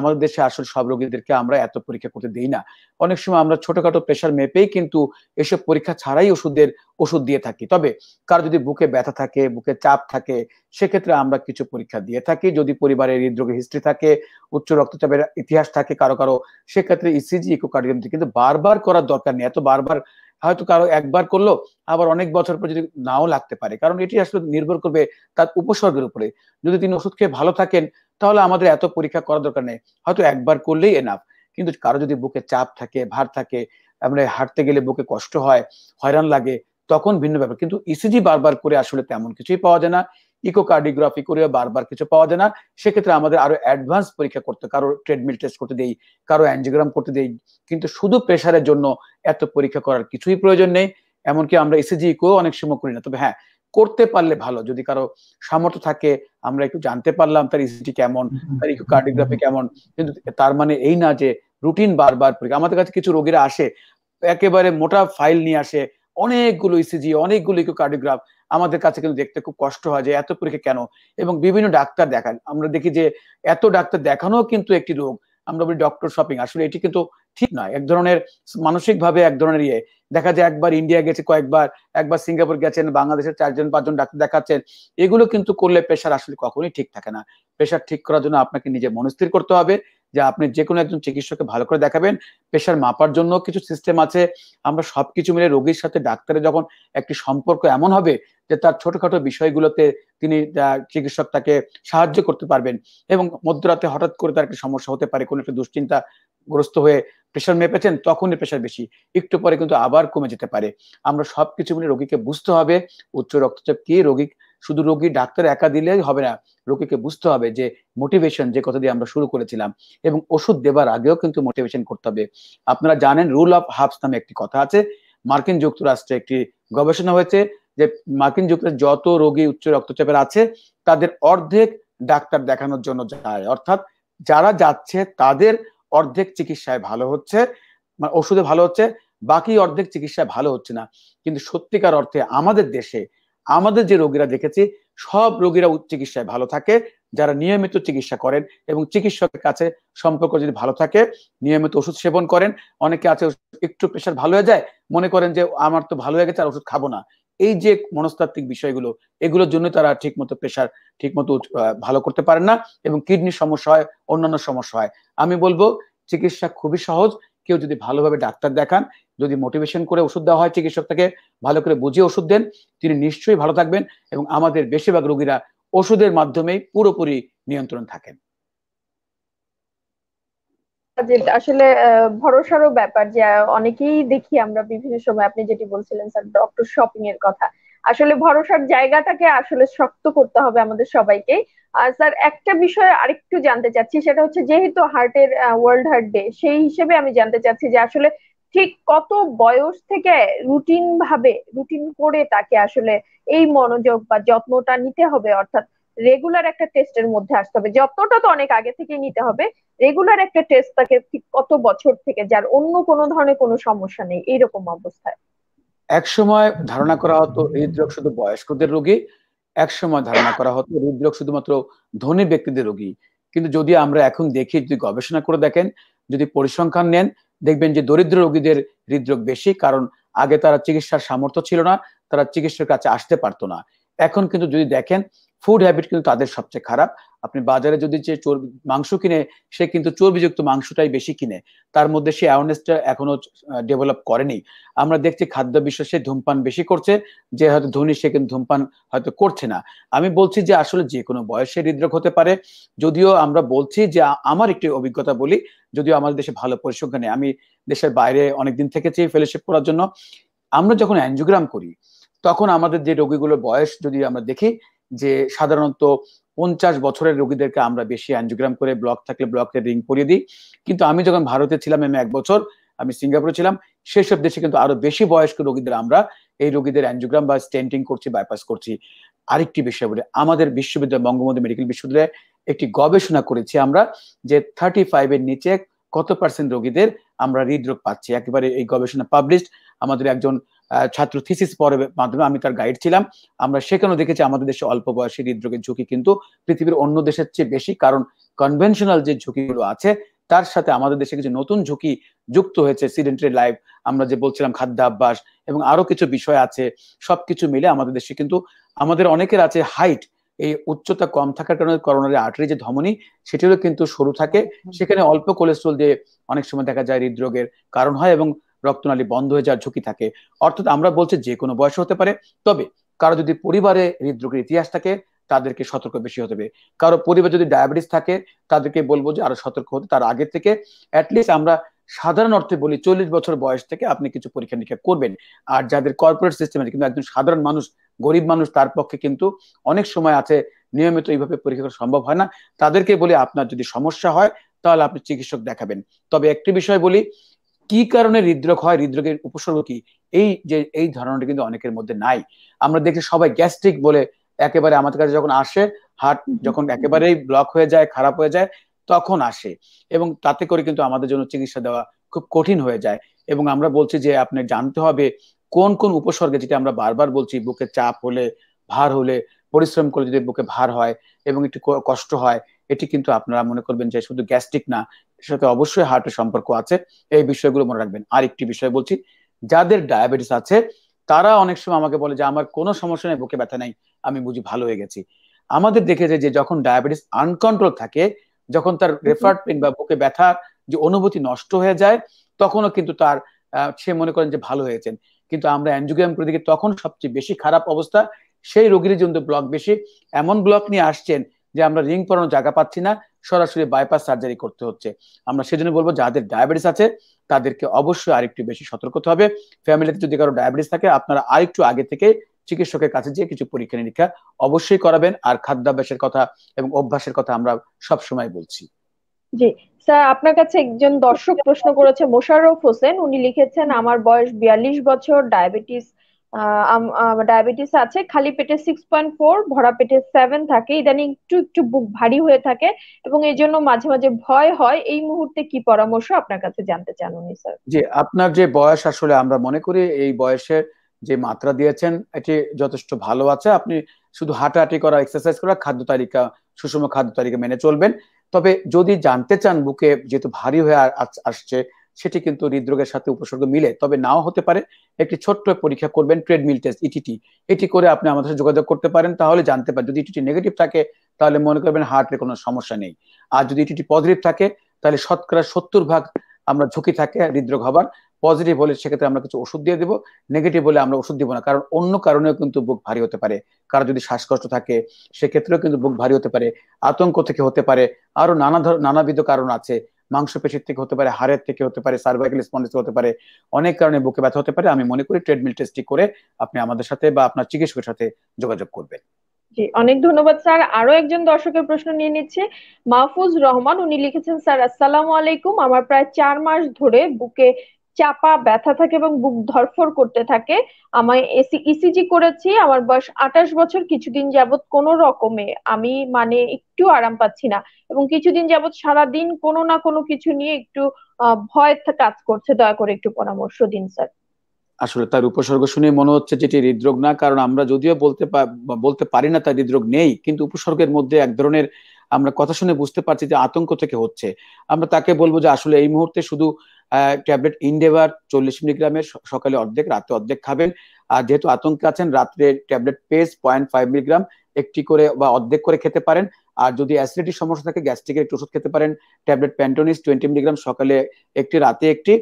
আমাদের দেশে আসলে সব রোগীদেরকে আমরা এত পরীক্ষা করতে দেই না অনেক সময় আমরা ছোটখাটো প্রেশার মেপেই কিন্তু এসব পরীক্ষা ছাড়াই ওষুধের ওষুধ দিয়ে থাকি তবে কার যদি বুকে ব্যথা থাকে বুকে চাপ থাকে সেক্ষেত্রে আমরা কিছু পরীক্ষা দিয়ে থাকি যদি পরিবারের হৃদরোগের হিস্ট্রি থাকে উচ্চ রক্তচাপের ইতিহাস থাকে কারো কারো সেক্ষেত্রে ইসিজি e ইকোকার্ডিয়াম কিন্তু বারবার করার দরকার নেই এত বারবার হয়তো কারো একবার করলো আবার অনেক বছর পর যদি নাও লাগতে পারে কারণ এটি আসলে নির্ভর করবে তার উপসর্গের উপরে যদি তিনি ওষুধ খেয়ে ভালো থাকেন তাহলে আমাদের এত পরীক্ষা করার দরকার নেই হয়তো একবার করলেই এনাফ কিন্তু কারো যদি বুকে চাপ থাকে ভার থাকে আমরা হাঁটতে গেলে বুকে কষ্ট হয় হয়রান লাগে তখন ভিন্ন ব্যাপার কিন্তু ইসিজি e বারবার করে আসলে তেমন কিছুই পাওয়া যায় না ইকোকার্ডিওগ্রাফি করে বারবার কিছু পাওয়া যায় না সেক্ষেত্রে আমাদের আরো অ্যাডভান্স পরীক্ষা করতে কারো ট্রেডমিল টেস্ট করতে দেই কারো অ্যানজিগ্রাম করতে দেই কিন্তু শুধু প্রেশারের জন্য এত পরীক্ষা করার কিছুই প্রয়োজন নেই এমনকি আমরা ইসিজি e ইকো অনেক সময় করি না তবে হ্যাঁ করতে পারলে ভালো যদি কারো সামর্থ্য থাকে আমরা একটু জানতে পারলাম তার ইসিজি e কেমন তার ইকোকার্ডিওগ্রাফি কেমন কিন্তু তার মানে এই না যে রুটিন বারবার পরীক্ষা আমাদের কাছে কিছু রোগীরা আসে একেবারে মোটা ফাইল নিয়ে আসে অনেকগুলো ইসিজি e অনেকগুলো কার্ডিওগ্রাফ আমাদের কাছে কিন্তু দেখতে খুব কষ্ট হয় যে এত পরীক্ষা কেন এবং বিভিন্ন ডাক্তার দেখান আমরা দেখি যে এত ডাক্তার দেখানো কিন্তু একটি রোগ আমরা বলি ডক্টর শপিং আসলে এটি কিন্তু ঠিক নয় এক ধরনের মানসিক ভাবে এক ধরনের ইয়ে দেখা যায় একবার ইন্ডিয়া গেছে কয়েকবার একবার সিঙ্গাপুর গেছেন বাংলাদেশের চারজন পাঁচজন ডাক্তার দেখাচ্ছেন এগুলো কিন্তু করলে প্রেশার আসলে কখনোই ঠিক থাকে না প্রেশার ঠিক করার জন্য আপনাকে নিজে মনস্থির করতে হবে যে আপনি যে কোনো একজন চিকিৎসককে ভালো করে দেখাবেন প্রেশার মাপার জন্য কিছু সিস্টেম আছে আমরা সব কিছু মিলে রোগীর সাথে ডাক্তারের যখন একটি সম্পর্ক এমন হবে যে তার ছোটখাটো বিষয়গুলোতে তিনি চিকিৎসক তাকে সাহায্য করতে পারবেন এবং মধ্যরাতে হঠাৎ করে তার একটা সমস্যা হতে পারে কোনো একটা দুশ্চিন্তা গ্রস্ত হয়ে প্রেশার মেপেছেন তখনই প্রেশার বেশি একটু পরে কিন্তু আবার কমে যেতে পারে আমরা সব কিছু মিলে রোগীকে বুঝতে হবে উচ্চ রক্তচাপ কি রোগী শুধু রোগী ডাক্তার একা দিলে হবে না রোগীকে বুঝতে হবে যে মোটিভেশন যে কথা দিয়ে আমরা শুরু করেছিলাম এবং ওষুধ দেবার আগেও কিন্তু মোটিভেশন করতে হবে আপনারা জানেন রুল অফ হাফস নামে একটি কথা আছে মার্কিন যুক্তরাষ্ট্রে একটি গবেষণা হয়েছে যে মার্কিন যুক্তরাষ্ট্রে যত রোগী উচ্চ রক্তচাপের আছে তাদের অর্ধেক ডাক্তার দেখানোর জন্য যায় অর্থাৎ যারা যাচ্ছে তাদের অর্ধেক চিকিৎসায় ভালো হচ্ছে মানে ওষুধে ভালো হচ্ছে বাকি অর্ধেক চিকিৎসায় ভালো হচ্ছে না কিন্তু সত্যিকার অর্থে আমাদের দেশে আমাদের যে রোগীরা দেখেছি সব রোগীরা চিকিৎসায় ভালো থাকে যারা নিয়মিত চিকিৎসা করেন এবং চিকিৎসকের কাছে সম্পর্ক যদি ভালো থাকে নিয়মিত ওষুধ সেবন করেন অনেকে আছে একটু প্রেশার ভালো হয়ে যায় মনে করেন যে আমার তো ভালো হয়ে গেছে আর ওষুধ খাবো না এই যে মনস্তাত্ত্বিক বিষয়গুলো এগুলোর জন্য তারা ঠিকমতো প্রেশার ঠিকমতো ভালো করতে পারেন না এবং কিডনির সমস্যা হয় অন্যান্য সমস্যা হয় আমি বলবো চিকিৎসা খুবই সহজ কেউ যদি ভালোভাবে ডাক্তার দেখান যদি মোটিভেশন করে ওষুধ দেওয়া হয় চিকিৎসক তাকে ভালো করে বুঝিয়ে ওষুধ দেন তিনি নিশ্চয়ই ভালো থাকবেন এবং আমাদের বেশিরভাগ রোগীরা ওষুধের মাধ্যমেই পুরোপুরি নিয়ন্ত্রণ থাকেন আসলে ভরসারও ব্যাপার যে অনেকেই দেখি আমরা বিভিন্ন সময় আপনি যেটি বলছিলেন স্যার ডক্টর শপিং এর কথা আসলে ভরসার জায়গাটাকে আসলে শক্ত করতে হবে আমাদের সবাইকে আর স্যার একটা বিষয় আরেকটু জানতে চাচ্ছি সেটা হচ্ছে যেহেতু হার্টের ওয়ার্ল্ড হার্ট ডে সেই হিসেবে আমি জানতে চাচ্ছি যে আসলে ঠিক কত বয়স থেকে রুটিন ভাবে রুটিন করে তাকে আসলে এই মনোযোগ বা যত্নটা নিতে হবে অর্থাৎ রেগুলার একটা টেস্টের মধ্যে আসতে হবে যত্নটা তো অনেক আগে থেকে নিতে হবে রেগুলার একটা টেস্ট তাকে ঠিক কত বছর থেকে যার অন্য কোনো ধরনের কোনো সমস্যা নেই এইরকম অবস্থায় এক সময় ধারণা করা হতো হৃদরোগ শুধু বয়স্কদের রোগী এক সময় ধারণা করা হতো হৃদরোগ শুধুমাত্র ধনী ব্যক্তিদের রোগী কিন্তু যদি আমরা এখন দেখি যদি গবেষণা করে দেখেন যদি পরিসংখ্যান নেন দেখবেন যে দরিদ্র রোগীদের হৃদরোগ বেশি কারণ আগে তারা চিকিৎসার সামর্থ্য ছিল না তারা চিকিৎসার কাছে আসতে পারতো না এখন কিন্তু যদি দেখেন ফুড হ্যাবিট কিন্তু তাদের সবচেয়ে খারাপ আপনি বাজারে যদি যে চর্বি মাংস কিনে সে কিন্তু চর্বিযুক্ত মাংসটাই বেশি কিনে তার মধ্যে সে অ্যাওয়ারনেসটা এখনো ডেভেলপ করেনি আমরা দেখছি খাদ্য বিশ্বাসে ধূমপান বেশি করছে যে হয়তো ধনী সে কিন্তু ধূমপান হয়তো করছে না আমি বলছি যে আসলে যে কোনো বয়সে হৃদরোগ হতে পারে যদিও আমরা বলছি যে আমার একটি অভিজ্ঞতা বলি যদিও আমাদের দেশে ভালো নেই আমি দেশের বাইরে অনেকদিন থেকেছি ফেলোশিপ করার জন্য আমরা যখন অ্যানজিওগ্রাম করি তখন আমাদের যে রোগীগুলোর বয়স যদি আমরা দেখি যে সাধারণত পঞ্চাশ বছরের রোগীদেরকে আমরা বেশি অ্যানজিওগ্রাম করে ব্লক থাকলে ব্লকের রিং পরিয়ে দিই কিন্তু আমি যখন ভারতে ছিলাম আমি এক বছর আমি সিঙ্গাপুরে ছিলাম সেসব দেশে কিন্তু আরো বেশি বয়স্ক রোগীদের আমরা এই রোগীদের অ্যানজিওগ্রাম বা স্টেন্টিং করছি বাইপাস করছি আরেকটি বিষয় বলে আমাদের বিশ্ববিদ্যালয় বঙ্গবন্ধু মেডিকেল বিশ্ববিদ্যালয়ে একটি গবেষণা করেছি আমরা যে থার্টি ফাইভের নিচে কত পার্সেন্ট রোগীদের আমরা হৃদরোগ পাচ্ছি একেবারে এই গবেষণা পাবলিশড আমাদের একজন ছাত্র থিসিস পরের মাধ্যমে আমি তার গাইড ছিলাম আমরা সেখানেও দেখেছি আমাদের দেশে অল্প বয়সী হৃদরোগের ঝুঁকি কিন্তু পৃথিবীর অন্য দেশের চেয়ে বেশি কারণ কনভেনশনাল যে ঝুঁকিগুলো আছে তার সাথে আমাদের দেশে কিছু নতুন ঝুঁকি যুক্ত হয়েছে সিডেন্টারি লাইফ আমরা যে বলছিলাম খাদ্যাভ্যাস এবং আরো কিছু বিষয় আছে সবকিছু মিলে আমাদের দেশে কিন্তু আমাদের অনেকের আছে হাইট এই উচ্চতা কম থাকার কারণে করোনারি আর্টারি যে ধমনী সেটিরও কিন্তু সরু থাকে সেখানে অল্প কোলেস্ট্রল দিয়ে অনেক সময় দেখা যায় হৃদরোগের কারণ হয় এবং রক্তনালী বন্ধ হয়ে যাওয়ার ঝুঁকি থাকে অর্থাৎ আমরা বলছি যে কোনো বয়সে হতে পারে তবে কারো যদি পরিবারে হৃদরোগের ইতিহাস থাকে তাদেরকে সতর্ক বেশি হতে হবে কারো পরিবার যদি ডায়াবেটিস থাকে তাদেরকে বলবো যে আরো সতর্ক হতে তার আগে থেকে অ্যাটলিস্ট আমরা সাধারণ অর্থে বলি চল্লিশ বছর বয়স থেকে আপনি কিছু পরীক্ষা নিরীক্ষা করবেন আর যাদের কর্পোরেট সিস্টেম আছে কিন্তু একজন সাধারণ মানুষ গরিব মানুষ তার পক্ষে কিন্তু অনেক সময় আছে নিয়মিত এইভাবে পরীক্ষা করা সম্ভব হয় না তাদেরকে বলি আপনার যদি সমস্যা হয় তাহলে আপনি চিকিৎসক দেখাবেন তবে একটি বিষয় বলি কি কারণে হৃদরোগ হয় হৃদরোগের উপসর্গ কি এই যে এই ধারণাটা কিন্তু অনেকের মধ্যে নাই আমরা দেখি সবাই গ্যাস্ট্রিক বলে একেবারে আমাদের কাছে যখন আসে হার্ট যখন একেবারেই ব্লক হয়ে যায় খারাপ হয়ে যায় তখন আসে এবং তাতে করে কিন্তু আমাদের জন্য চিকিৎসা দেওয়া খুব কঠিন হয়ে যায় এবং আমরা বলছি যে আপনি জানতে হবে কোন কোন উপসর্গে যেটা আমরা বারবার বলছি বুকে চাপ হলে ভার হলে পরিশ্রম করলে যদি বুকে ভার হয় এবং একটু কষ্ট হয় এটি কিন্তু আপনারা মনে করবেন যে শুধু গ্যাস্ট্রিক না সাথে অবশ্যই হার্টের সম্পর্ক আছে এই বিষয়গুলো মনে রাখবেন আর একটি বিষয় বলছি যাদের ডায়াবেটিস আছে তারা অনেক সময় আমাকে বলে যে আমার কোনো সমস্যা নেই বুকে ব্যথা নাই আমি বুঝি ভালো হয়ে গেছি আমাদের দেখেছে যে যখন ডায়াবেটিস আনকন্ট্রোল থাকে যখন তার রেফার্ড পেন বা বুকে ব্যথার যে অনুভূতি নষ্ট হয়ে যায় তখনও কিন্তু তার সে মনে করেন যে ভালো হয়েছেন কিন্তু আমরা অ্যাঞ্জিওগ্রাম করে দেখি তখন সবচেয়ে বেশি খারাপ অবস্থা সেই রোগীর জন্য ব্লক বেশি এমন ব্লক নিয়ে আসছেন যে আমরা রিং পরানোর জায়গা পাচ্ছি না সরাসরি বাইপাস সার্জারি করতে হচ্ছে আমরা সেজন্য বলবো যাদের ডায়াবেটিস আছে তাদেরকে অবশ্যই আরেকটু বেশি সতর্ক হতে হবে ফ্যামিলিতে যদি কারো ডায়াবেটিস থাকে আপনারা আরেকটু আগে থেকে চিকিৎসকের কাছে যেয়ে কিছু পরীক্ষা নিরীক্ষা অবশ্যই করাবেন আর খাদ্যাভ্যাসের কথা এবং অভ্যাসের কথা আমরা সব সময় বলছি জি স্যার আচ্ছা, আপনার কাছে একজন দর্শক প্রশ্ন করেছে মোশাররফ হোসেন উনি লিখেছেন আমার বয়স বিয়াল্লিশ বছর ডায়াবেটিস ডায়াবেটিস আছে খালি পেটে সিক্স পয়েন্ট ফোর ভরা পেটে সেভেন থাকে ইদানিং একটু একটু বুক ভারী হয়ে থাকে এবং এই জন্য মাঝে মাঝে ভয় হয় এই মুহূর্তে কি পরামর্শ আপনার কাছে জানতে চান উনি স্যার যে আপনার যে বয়স আসলে আমরা মনে করি এই বয়সের যে মাত্রা দিয়েছেন এটি যথেষ্ট ভালো আছে আপনি শুধু হাঁটাহাঁটি করা এক্সারসাইজ করা খাদ্য তালিকা সুষম খাদ্য তালিকা মেনে চলবেন তবে যদি জানতে চান বুকে যেহেতু ভারী হয়ে আসছে সেটি কিন্তু হৃদরোগের সাথে উপসর্গ মিলে তবে নাও হতে পারে একটি ছোট্ট পরীক্ষা করবেন ট্রেডমিল টেস্ট ইটিটি e এটি করে আপনি আমাদের সাথে যোগাযোগ করতে পারেন তাহলে জানতে পারেন যদি ইটিটি e নেগেটিভ থাকে তাহলে মনে করবেন হার্টের কোনো সমস্যা নেই আর যদি ইটিটি e পজিটিভ থাকে তাহলে শতকরা সত্তর ভাগ আমরা ঝুঁকি থাকে হৃদরোগ হবার পজিটিভ হলে সেক্ষেত্রে আমরা কিছু ওষুধ দিয়ে দেবো নেগেটিভ হলে আমরা ওষুধ দিব না কারণ অন্য কারণেও কিন্তু বুক ভারী হতে পারে কারো যদি শ্বাসকষ্ট থাকে সেক্ষেত্রেও কিন্তু বুক ভারী হতে পারে আতঙ্ক থেকে হতে পারে আরো নানা ধর নানাবিধ কারণ আছে মাংসপেশির থেকে হতে পারে হাড়ের থেকে হতে পারে সার্ভাইকেল স্পন্ডিস হতে পারে অনেক কারণে বুকে ব্যথা হতে পারে আমি মনে করি ট্রেডমিল টেস্টটি করে আপনি আমাদের সাথে বা আপনার চিকিৎসকের সাথে যোগাযোগ করবেন জি অনেক ধন্যবাদ স্যার আরো একজন দর্শকের প্রশ্ন নিয়ে নিচ্ছে মাহফুজ রহমান উনি লিখেছেন স্যার আসসালামু আলাইকুম আমার প্রায় চার মাস ধরে বুকে চাপা ব্যথা থাকে এবং বুক ধরফর করতে থাকে আমি এসি ইসিজি e করেছি আমার বয়স আঠাশ বছর কিছুদিন যাবৎ কোনো রকমে আমি মানে একটু আরাম পাচ্ছি না এবং কিছুদিন যাবৎ সারাদিন কোনো না কোনো কিছু নিয়ে একটু ভয় কাজ করছে দয়া করে একটু পরামর্শ দিন স্যার আসলে তার উপসর্গ শুনে মনে হচ্ছে যেটি হৃদরোগ না কারণ আমরা যদিও বলতে বলতে পারি না তার হৃদরোগ নেই কিন্তু উপসর্গের মধ্যে এক ধরনের আমরা কথা শুনে বুঝতে পারছি যে আতঙ্ক থেকে হচ্ছে আমরা তাকে বলবো যে আসলে এই মুহূর্তে শুধু ট্যাবলেট ইনডেভার চল্লিশ মিলিগ্রামের সকালে অর্ধেক রাতে অর্ধেক খাবেন আর যেহেতু আতঙ্কে আছেন রাত্রে ট্যাবলেট পেস পয়েন্ট ফাইভ মিলিগ্রাম একটি করে বা অর্ধেক করে খেতে পারেন আর যদি অ্যাসিডিটির সমস্যা থাকে গ্যাস্ট্রিকের একটু ওষুধ খেতে পারেন ট্যাবলেট প্যান্টোনিস টোয়েন্টি মিলিগ্রাম সকালে একটি রাতে একটি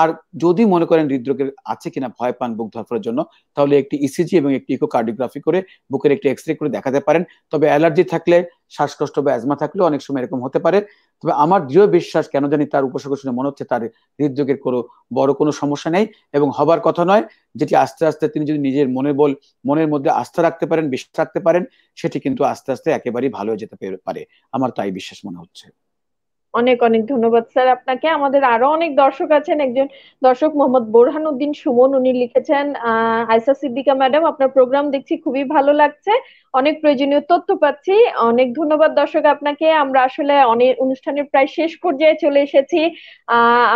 আর যদি মনে করেন হৃদরোগের আছে কিনা ভয় পান বুক ধরফরের জন্য তাহলে একটি ইসিজি e এবং একটি ইকোকার্ডিওগ্রাফি করে বুকের একটি এক্স রে করে দেখাতে পারেন তবে অ্যালার্জি থাকলে শ্বাসকষ্ট বা অ্যাজমা থাকলেও অনেক সময় এরকম হতে পারে তবে আমার দৃঢ় বিশ্বাস কেন জানি তার উপসর্গ শুনে মনে হচ্ছে তার হৃদরোগের কোনো বড় কোনো সমস্যা নেই এবং হবার কথা নয় যেটি আস্তে আস্তে তিনি যদি নিজের মনের বল মনের মধ্যে আস্থা রাখতে পারেন বিশ্বাস রাখতে পারেন সেটি কিন্তু আস্তে আস্তে একেবারেই ভালো হয়ে যেতে পারে আমার তাই বিশ্বাস মনে হচ্ছে অনেক অনেক ধন্যবাদ স্যার আপনাকে আমাদের আরো অনেক দর্শক আছেন একজন দর্শক মোহাম্মদ বোরহান উদ্দিন সুমন উনি লিখেছেন আইসা সিদ্দিকা ম্যাডাম আপনার প্রোগ্রাম দেখছি খুবই ভালো লাগছে অনেক প্রয়োজনীয় তথ্য পাচ্ছি অনেক ধন্যবাদ দর্শক আপনাকে আমরা আসলে অনেক অনুষ্ঠানের প্রায় শেষ পর্যায়ে চলে এসেছি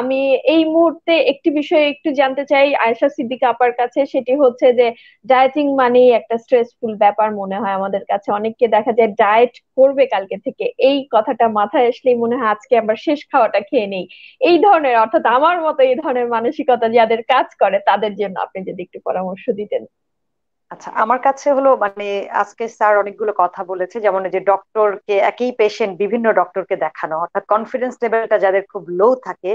আমি এই মুহূর্তে একটি বিষয়ে একটু জানতে চাই আয়সা সিদ্দিকা আপার কাছে সেটি হচ্ছে যে ডায়েটিং মানে একটা স্ট্রেসফুল ব্যাপার মনে হয় আমাদের কাছে অনেককে দেখা যায় ডায়েট করবে কালকে থেকে এই কথাটা মাথায় আসলেই মনে হয় আজকে আজকে আবার শেষ খাওয়াটা খেয়ে নেই এই ধরনের অর্থাৎ আমার মতো এই ধরনের মানসিকতা যাদের কাজ করে তাদের জন্য আপনি যদি একটু পরামর্শ দিতেন আচ্ছা আমার কাছে হলো মানে আজকে স্যার অনেকগুলো কথা বলেছে যেমন যে ডক্টরকে একই পেশেন্ট বিভিন্ন ডক্টরকে দেখানো অর্থাৎ কনফিডেন্স লেভেলটা যাদের খুব লো থাকে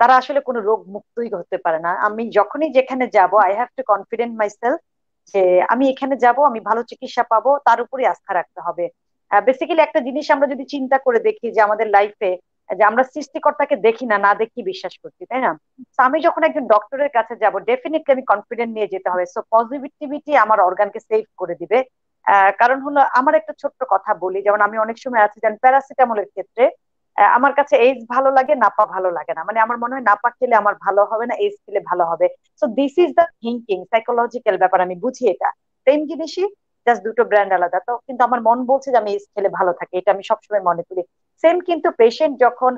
তারা আসলে কোনো রোগ মুক্তই হতে পারে না আমি যখনই যেখানে যাব I have to confident myself যে আমি এখানে যাব আমি ভালো চিকিৎসা পাবো তার উপরে আস্থা রাখতে হবে বেসিক্যালি একটা জিনিস আমরা যদি চিন্তা করে দেখি যে আমাদের লাইফে যে আমরা সৃষ্টিকর্তাকে দেখি না না দেখি বিশ্বাস করছি তাই না আমি যখন একজন ডক্টরের কাছে যাব ডেফিনেটলি আমি কনফিডেন্ট নিয়ে যেতে হবে সো পজিটিভিটি আমার অর্গানকে সেভ করে দিবে কারণ হলো আমার একটা ছোট্ট কথা বলি যেমন আমি অনেক সময় আছি যেমন প্যারাসিটামলের ক্ষেত্রে আমার কাছে এইস ভালো লাগে নাপা ভালো লাগে না মানে আমার মনে হয় নাপা খেলে আমার ভালো হবে না এইস খেলে ভালো হবে so this is the thinking psychological ব্যাপার আমি বুঝি এটা সেম জিনিসই জাস্ট দুটো ব্র্যান্ড আলাদা তো কিন্তু আমার মন বলছে যে আমি এইস খেলে ভালো থাকি এটা আমি সবসময় মনে করি সেম কিন্তু পেশেন্ট যখন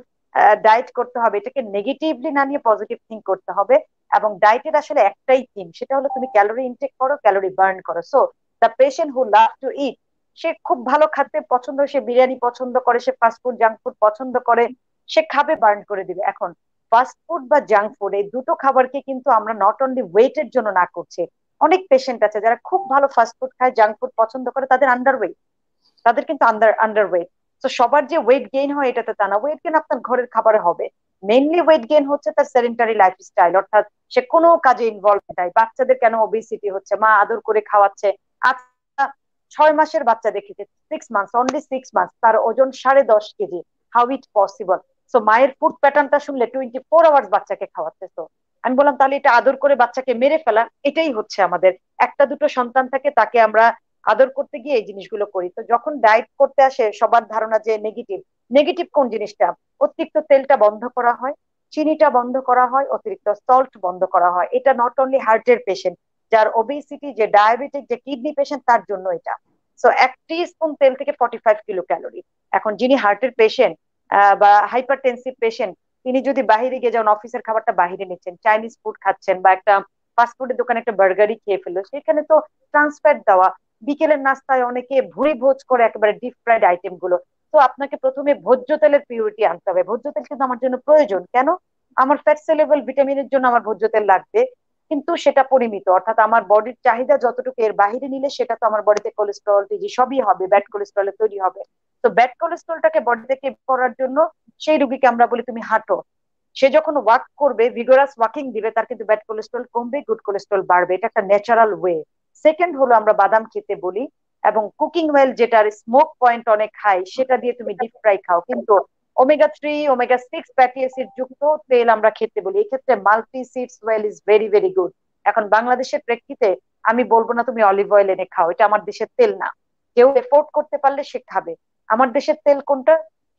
ডায়েট করতে হবে এটাকে নেগেটিভলি না নিয়ে পজিটিভ থিঙ্ক করতে হবে এবং ডায়েটের আসলে একটাই থিম সেটা হলো তুমি ক্যালোরি ইনটেক করো ক্যালোরি বার্ন করো so the patient who love to eat সে খুব ভালো খাতে পছন্দ সে বিরিয়ানি পছন্দ করে সে ফাস্টফুড জাঙ্ক ফুড পছন্দ করে সে খাবে বার্ন করে দিবে এখন ফাস্টফুড বা জাঙ্ক ফুড এই দুটো খাবারকে কিন্তু আমরা নট অনলি ওয়েটের জন্য না করছে অনেক পেশেন্ট আছে যারা খুব ভালো ফাস্টফুড খায় জাঙ্ক ফুড পছন্দ করে তাদের আন্ডার ওয়েট তাদের কিন্তু আন্ডার আন্ডার ওয়েট তো সবার যে ওয়েট গেইন হয় এটাতে তা না ওয়েট গেইন আপনার ঘরের খাবারে হবে মেনলি ওয়েট গেইন হচ্ছে তার সেডেন্টারি লাইফস্টাইল অর্থাৎ সে কোনো কাজে ইনভলভ নাই বাচ্চাদের কেন ওবেসিটি হচ্ছে মা আদর করে খাওয়াচ্ছে আচ্ছা, ছয় মাসের বাচ্চা দেখেছে six months only six months তার ওজন সাড়ে দশ KG how it possible so মায়ের ফুড প্যাটার্নটা শুনলে টোয়েন্টি ফোর আওয়ার্স বাচ্চাকে খাওয়াচ্ছে তো আমি বললাম তাহলে এটা আদর করে বাচ্চাকে মেরে ফেলা এটাই হচ্ছে আমাদের একটা দুটো সন্তান থাকে তাকে আমরা আদর করতে গিয়ে এই জিনিসগুলো করি তো যখন ডায়েট করতে আসে সবার ধারণা যে নেগেটিভ নেগেটিভ কোন জিনিসটা অতিরিক্ত তেলটা বন্ধ করা হয় চিনিটা বন্ধ করা হয় অতিরিক্ত সল্ট বন্ধ করা হয় এটা নট অনলি হার্টের পেশেন্ট যার ওবেসিটি যে ডায়াবেটিক যে কিডনি পেশেন্ট তার জন্য এটা সো এক টি স্পুন তেল থেকে ফর্টি ফাইভ কিলো ক্যালোরি এখন যিনি হার্টের পেশেন্ট বা হাইপার টেন্সিভ পেশেন্ট তিনি যদি বাহিরে গিয়ে যান অফিসের খাবারটা বাহিরে নিচ্ছেন চাইনিজ ফুড খাচ্ছেন বা একটা ফাস্টফুডের দোকানে একটা বার্গারই খেয়ে ফেললো সেখানে তো ট্রান্সফ্যাট দেওয়া বিকেলের নাস্তায় অনেকে ভুরি ভোজ করে একেবারে ডিপ ফ্রাইড আইটেম গুলো তো আপনাকে প্রথমে ভোজ্য তেলের পিউরিটি আনতে হবে ভোজ্য তেল কিন্তু আমার জন্য প্রয়োজন কেন আমার ফ্যাট সেলেবল ভিটামিনের জন্য আমার ভোজ্য তেল লাগবে কিন্তু সেটা পরিমিত অর্থাৎ আমার বডির চাহিদা যতটুকু এর বাহিরে নিলে সেটা তো আমার বডিতে কোলেস্ট্রল টিজি সবই হবে ব্যাড কোলেস্ট্রলে তৈরি হবে তো ব্যাড কোলেস্ট্রলটাকে বডি থেকে করার জন্য সেই রুগীকে আমরা বলি তুমি হাঁটো সে যখন ওয়াক করবে ভিগোরাস ওয়াকিং দিবে তার কিন্তু ব্যাড কোলেস্ট্রল কমবে গুড কোলেস্ট্রল বাড়বে এটা একটা ন্যাচারাল ওয়ে সেকেন্ড হলো আমরা বাদাম খেতে বলি এবং কুকিং ওয়েল যেটার স্মোক পয়েন্ট অনেক হাই সেটা দিয়ে তুমি ডিপ ফ্রাই খাও কিন্তু omega three omega six fatty acid যুক্ত তেল আমরা খেতে বলি এক্ষেত্রে multi seeds oil is very very good এখন বাংলাদেশের প্রেক্ষিতে আমি বলবো না তুমি অলিভ অয়েল এনে খাও এটা আমার দেশের তেল না কেউ এফোর্ড করতে পারলে সে খাবে আমার দেশের তেল কোনটা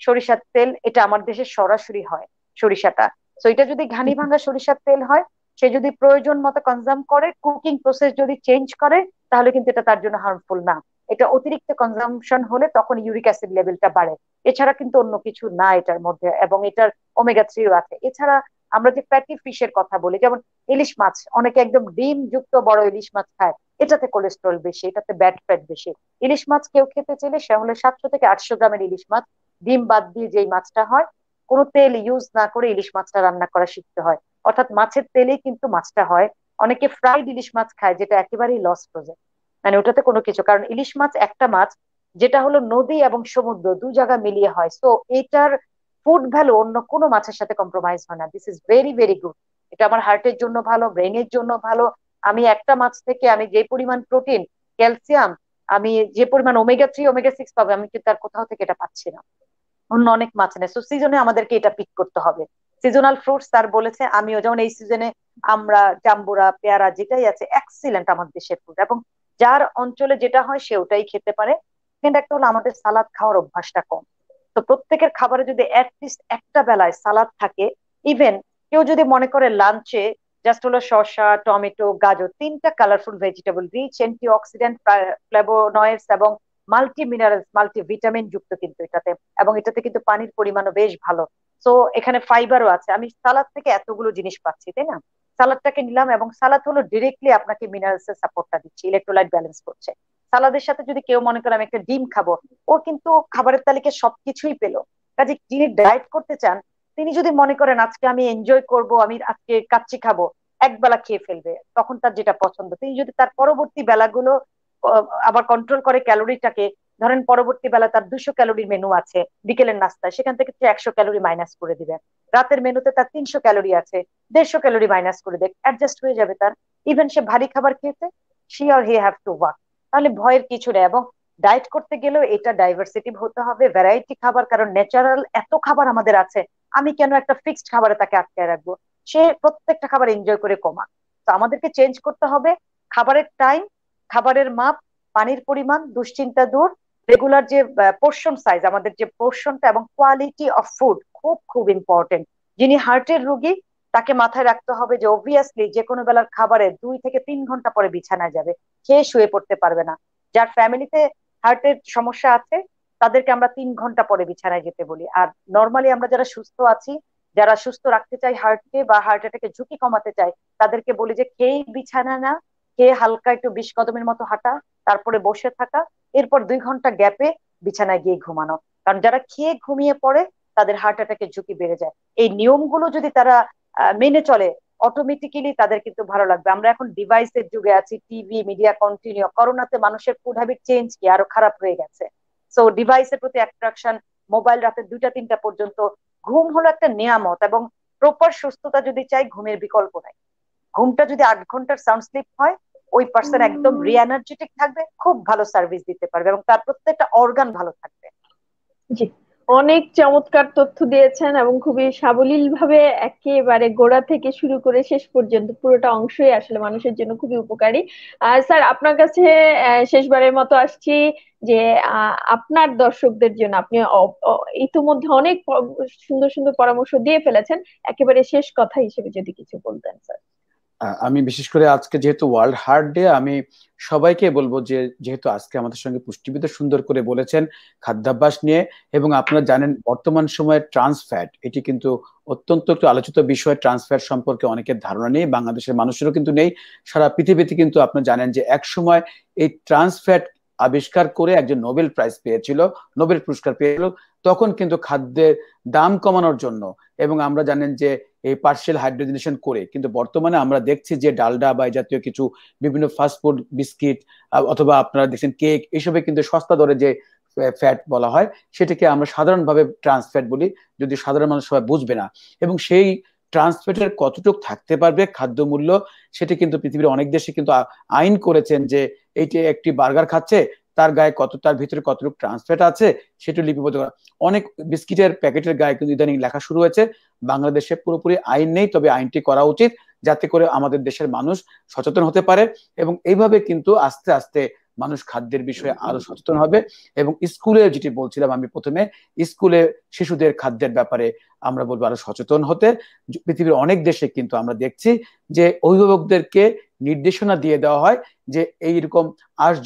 সরিষার তেল এটা আমার দেশে সরাসরি হয় সরিষাটা তো এটা যদি ঘানি ভাঙা সরিষার তেল হয় সে যদি প্রয়োজন মতো কনজাম করে কুকিং প্রসেস যদি চেঞ্জ করে তাহলে কিন্তু এটা তার জন্য হার্মফুল না এটা অতিরিক্ত কনজামশন হলে তখন ইউরিক অ্যাসিড লেভেলটা বাড়ে এছাড়া কিন্তু অন্য কিছু না এটার মধ্যে এবং এটার ওমেগা থ্রিও আছে এছাড়া আমরা যে ফ্যাটি ফিশের কথা বলি যেমন ইলিশ মাছ অনেকে একদম ডিম যুক্ত বড় ইলিশ মাছ খায় এটাতে কোলেস্ট্রল বেশি এটাতে ব্যাড ফ্যাট বেশি ইলিশ মাছ কেউ খেতে চাইলে সে হলে সাতশো থেকে আটশো গ্রামের ইলিশ মাছ ডিম বাদ দিয়ে যেই মাছটা হয় কোনো তেল ইউজ না করে ইলিশ মাছটা রান্না করা শিখতে হয় অর্থাৎ মাছের তেলেই কিন্তু মাছটা হয় অনেকে ফ্রাইড ইলিশ মাছ খায় যেটা একেবারেই লস প্রজেক্ট মানে ওটাতে কোনো কিছু কারণ ইলিশ মাছ একটা মাছ যেটা হলো নদী এবং সমুদ্র দু জায়গা মিলিয়ে হয় সো এটার ফুড ভ্যালু অন্য কোনো মাছের সাথে কম্প্রোমাইজ হয় না this is very very good এটা আমার হার্টের জন্য ভালো ব্রেনের জন্য ভালো আমি একটা মাছ থেকে আমি যে পরিমাণ প্রোটিন ক্যালসিয়াম আমি যে পরিমাণ ওমেগা থ্রি ওমেগা সিক্স পাবো আমি কিন্তু তার কোথাও থেকে এটা পাচ্ছি না অন্য অনেক মাছ নেই সো সিজনে আমাদেরকে এটা পিক করতে হবে সিজনাল ফ্রুটস তার বলেছে আমিও যেমন এই সিজনে আমরা জাম্বুরা পেয়ারা যেটাই আছে এক্সিলেন্ট আমাদের দেশের ফুড এবং যার অঞ্চলে যেটা হয় সে ওটাই খেতে পারে কিন্তু একটা হলো আমাদের সালাদ খাওয়ার অভ্যাসটা কম তো প্রত্যেকের খাবারে যদি অ্যাটলিস্ট একটা বেলায় সালাদ থাকে ইভেন কেউ যদি মনে করে লাঞ্চে জাস্ট হলো শসা টমেটো গাজর তিনটা colourful vegetable rich anti oxidant flavonoids এবং মাল্টি মিনারেলস মাল্টি ভিটামিন যুক্ত কিন্তু এটাতে এবং এটাতে কিন্তু পানির পরিমাণও বেশ ভালো সো এখানে ফাইবারও আছে আমি সালাদ থেকে এতগুলো জিনিস পাচ্ছি তাই না সালাদটাকে নিলাম এবং সালাদ হলো ডিরেক্টলি আপনাকে মিনারেলস এর সাপোর্টটা দিচ্ছে ইলেকট্রোলাইট ব্যালেন্স করছে সালাদের সাথে যদি কেউ মনে করে আমি একটা ডিম খাবো ও কিন্তু খাবারের তালিকায় সবকিছুই পেলো কাজে যিনি ডায়েট করতে চান তিনি যদি মনে করেন আজকে আমি এনজয় করব আমি আজকে কাচ্চি খাবো এক বেলা খেয়ে ফেলবে তখন তার যেটা পছন্দ তিনি যদি তার পরবর্তী বেলাগুলো আবার কন্ট্রোল করে ক্যালোরিটাকে ধরেন পরবর্তী বেলা তার দুশো ক্যালোরির মেনু আছে বিকেলের নাস্তায় সেখান থেকে একশো ক্যালোরি মাইনাস করে দিবে রাতের মেনুতে তার তিনশো ক্যালোরি আছে দেড়শো ক্যালোরি মাইনাস করে দেবে অ্যাডজাস্ট হয়ে যাবে তার ইভেন সে ভারী খাবার খেয়েছে she or he have to work তাহলে ভয়ের কিছু নেই এবং ডায়েট করতে গেলেও এটা ডাইভার্সিটি হতে হবে ভ্যারাইটি খাবার কারণ ন্যাচারাল এত খাবার আমাদের আছে আমি কেন একটা ফিক্সড খাবারে তাকে আটকায় রাখবো সে প্রত্যেকটা খাবার এনজয় করে কমা তো আমাদেরকে চেঞ্জ করতে হবে খাবারের টাইম খাবারের মাপ পানির পরিমাণ দুশ্চিন্তা দূর রেগুলার যে পোর্শন সাইজ আমাদের যে পোর্শনটা এবং কোয়ালিটি অফ ফুড খুব খুব ইম্পর্টেন্ট যিনি হার্টের রুগী তাকে মাথায় রাখতে হবে যে অবভিয়াসলি যে কোনো বেলার খাবারে দুই থেকে তিন ঘন্টা পরে বিছানায় যাবে খেয়ে শুয়ে পড়তে পারবে না যার ফ্যামিলিতে হার্টের সমস্যা আছে তাদেরকে আমরা তিন ঘন্টা পরে বিছানায় যেতে বলি আর নর্মালি আমরা যারা সুস্থ আছি যারা সুস্থ রাখতে চাই হার্টকে বা হার্ট অ্যাটাকে ঝুঁকি কমাতে চাই তাদেরকে বলি যে খেয়েই বিছানা না খেয়ে হালকা একটু বিশ কদমের মতো হাঁটা তারপরে বসে থাকা এরপর দুই ঘন্টা গ্যাপে বিছানায় গিয়ে ঘুমানো কারণ যারা খেয়ে ঘুমিয়ে পড়ে তাদের হার্ট অ্যাটাকের ঝুঁকি বেড়ে যায় এই নিয়মগুলো যদি তারা মেনে চলে অটোমেটিক্যালি তাদের কিন্তু ভালো লাগবে আমরা এখন ডিভাইসের যুগে আছি টিভি মিডিয়া কন্টিনিউ করোনাতে মানুষের ফুড হ্যাবিট চেঞ্জ কি আরো খারাপ হয়ে গেছে সো ডিভাইসের প্রতি অ্যাট্রাকশন মোবাইল রাতে দুইটা তিনটা পর্যন্ত ঘুম হলো একটা নিয়ামত এবং প্রপার সুস্থতা যদি চাই ঘুমের বিকল্প নাই ঘুমটা যদি আট ঘন্টার সাউন্ড স্লিপ হয় ওই পার্সন একদম রিএনার্জেটিক থাকবে খুব ভালো সার্ভিস দিতে পারবে এবং তার প্রত্যেকটা অর্গান ভালো থাকবে জি অনেক চমৎকার তথ্য দিয়েছেন এবং খুবই সাবলীল ভাবে একেবারে গোড়া থেকে শুরু করে শেষ পর্যন্ত পুরোটা অংশই আসলে মানুষের জন্য খুবই উপকারী আর স্যার আপনার কাছে শেষবারের মতো আসছি যে আপনার দর্শকদের জন্য আপনি ইতিমধ্যে অনেক সুন্দর সুন্দর পরামর্শ দিয়ে ফেলেছেন একেবারে শেষ কথা হিসেবে যদি কিছু বলতেন স্যার আমি বিশেষ করে আজকে যেহেতু ওয়ার্ল্ড হার্ট ডে আমি সবাইকে বলবো যে যেহেতু আজকে আমাদের সঙ্গে পুষ্টিবিদ সুন্দর করে বলেছেন খাদ্যাভ্যাস নিয়ে এবং আপনারা জানেন বর্তমান সময়ে ট্রান্সফ্যাট এটি কিন্তু অত্যন্ত একটু আলোচিত বিষয় ট্রান্সফ্যাট সম্পর্কে অনেকের ধারণা নেই বাংলাদেশের মানুষেরও কিন্তু নেই সারা পৃথিবীতে কিন্তু আপনারা জানেন যে এক সময় এই ট্রান্সফ্যাট আবিষ্কার করে একজন নোবেল প্রাইজ পেয়েছিল নোবেল পুরস্কার পেয়েছিল তখন কিন্তু খাদ্যের দাম কমানোর জন্য এবং আমরা জানেন যে এই পার্সেল হাইড্রোজেনেশন করে কিন্তু বর্তমানে আমরা দেখছি যে ডালডা বা জাতীয় কিছু বিভিন্ন ফাস্টফুড বিস্কিট অথবা আপনারা দেখছেন কেক এসবে কিন্তু সস্তা দরে যে ফ্যাট বলা হয় সেটাকে আমরা সাধারণভাবে ট্রান্সফ্যাট বলি যদি সাধারণ মানুষ সবাই বুঝবে না এবং সেই ট্রান্সফ্যাটের কতটুকু থাকতে পারবে খাদ্য মূল্য সেটি কিন্তু পৃথিবীর অনেক দেশে কিন্তু আইন করেছেন যে এইটি একটি বার্গার খাচ্ছে তার গায়ে কত তার ভিতরে কতটুকু ট্রান্সফ্যাট আছে সেটি লিপিবদ্ধ করা অনেক বিস্কিটের প্যাকেটের গায়ে কিন্তু ইদানিং লেখা শুরু হয়েছে বাংলাদেশে পুরোপুরি আইন নেই তবে আইনটি করা উচিত যাতে করে আমাদের দেশের মানুষ সচেতন হতে পারে এবং এইভাবে কিন্তু আস্তে আস্তে মানুষ খাদ্যের বিষয়ে আরো সচেতন হবে এবং স্কুলে যেটি বলছিলাম আমি প্রথমে স্কুলে শিশুদের খাদ্যের ব্যাপারে আমরা বলবো আরো সচেতন হতে পৃথিবীর অনেক দেশে কিন্তু আমরা দেখছি যে অভিভাবকদেরকে নির্দেশনা দিয়ে দেওয়া হয় যে এইরকম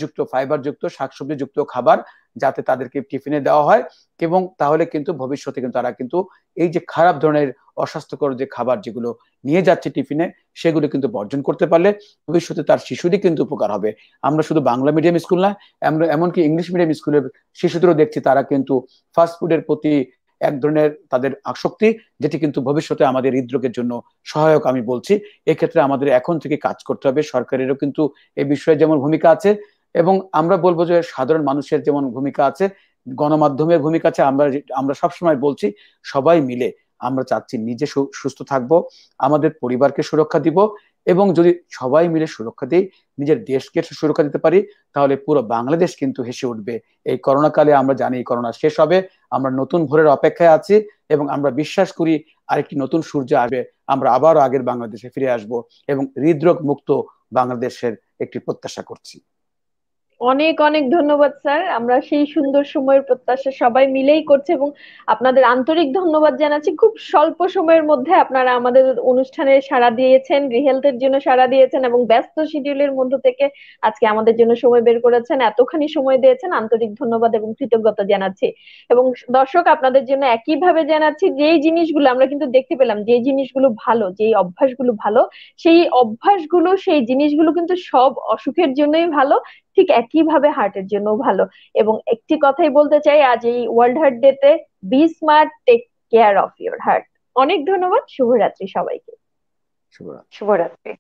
যুক্ত শাকসবজি শাকসবজিযুক্ত খাবার যাতে তাদেরকে টিফিনে দেওয়া হয় এবং তাহলে কিন্তু ভবিষ্যতে কিন্তু তারা কিন্তু এই যে খারাপ ধরনের অস্বাস্থ্যকর যে খাবার যেগুলো নিয়ে যাচ্ছে টিফিনে সেগুলো কিন্তু বর্জন করতে পারলে ভবিষ্যতে তার শিশুরই কিন্তু উপকার হবে আমরা শুধু বাংলা মিডিয়াম স্কুল না আমরা এমনকি ইংলিশ মিডিয়াম স্কুলের শিশুদেরও দেখছি তারা কিন্তু ফাস্টফুডের প্রতি এক ধরনের তাদের আসক্তি যেটি কিন্তু ভবিষ্যতে আমাদের হৃদরোগের জন্য সহায়ক আমি বলছি এক্ষেত্রে আমাদের এখন থেকে কাজ করতে হবে সরকারেরও কিন্তু এ বিষয়ে যেমন ভূমিকা আছে এবং আমরা বলবো যে সাধারণ মানুষের যেমন ভূমিকা আছে গণমাধ্যমের ভূমিকা আছে আমরা আমরা সবসময় বলছি সবাই মিলে আমরা চাচ্ছি নিজে সুস্থ থাকব আমাদের পরিবারকে সুরক্ষা দিব এবং যদি সবাই মিলে সুরক্ষা দিই নিজের দেশকে সুরক্ষা দিতে পারি তাহলে পুরো বাংলাদেশ কিন্তু হেসে উঠবে এই করোনাকালে আমরা জানি করোনা শেষ হবে আমরা নতুন ভোরের অপেক্ষায় আছি এবং আমরা বিশ্বাস করি আরেকটি নতুন সূর্য আসবে আমরা আবার আগের বাংলাদেশে ফিরে আসব এবং হৃদরোগ মুক্ত বাংলাদেশের একটি প্রত্যাশা করছি অনেক অনেক ধন্যবাদ স্যার আমরা সেই সুন্দর সময়ের প্রত্যাশা সবাই মিলেই করছে এবং আপনাদের আন্তরিক ধন্যবাদ জানাচ্ছি খুব স্বল্প সময়ের মধ্যে আপনারা আমাদের অনুষ্ঠানে সাড়া দিয়েছেন রিহেলথের জন্য সাড়া দিয়েছেন এবং ব্যস্ত শিডিউলের মধ্য থেকে আজকে আমাদের জন্য সময় বের করেছেন এতখানি সময় দিয়েছেন আন্তরিক ধন্যবাদ এবং কৃতজ্ঞতা জানাচ্ছি এবং দর্শক আপনাদের জন্য একইভাবে জানাচ্ছি যে জিনিসগুলো আমরা কিন্তু দেখতে পেলাম যে জিনিসগুলো ভালো যে অভ্যাসগুলো ভালো সেই অভ্যাসগুলো সেই জিনিসগুলো কিন্তু সব অসুখের জন্যই ভালো ঠিক একইভাবে হার্টের জন্য ভালো এবং একটি কথাই বলতে চাই আজ এই ওয়ার্ল্ড হার্ট ডেতে be smart take care of your heart অনেক ধন্যবাদ শুভরাত্রি সবাইকে শুভরাত্রি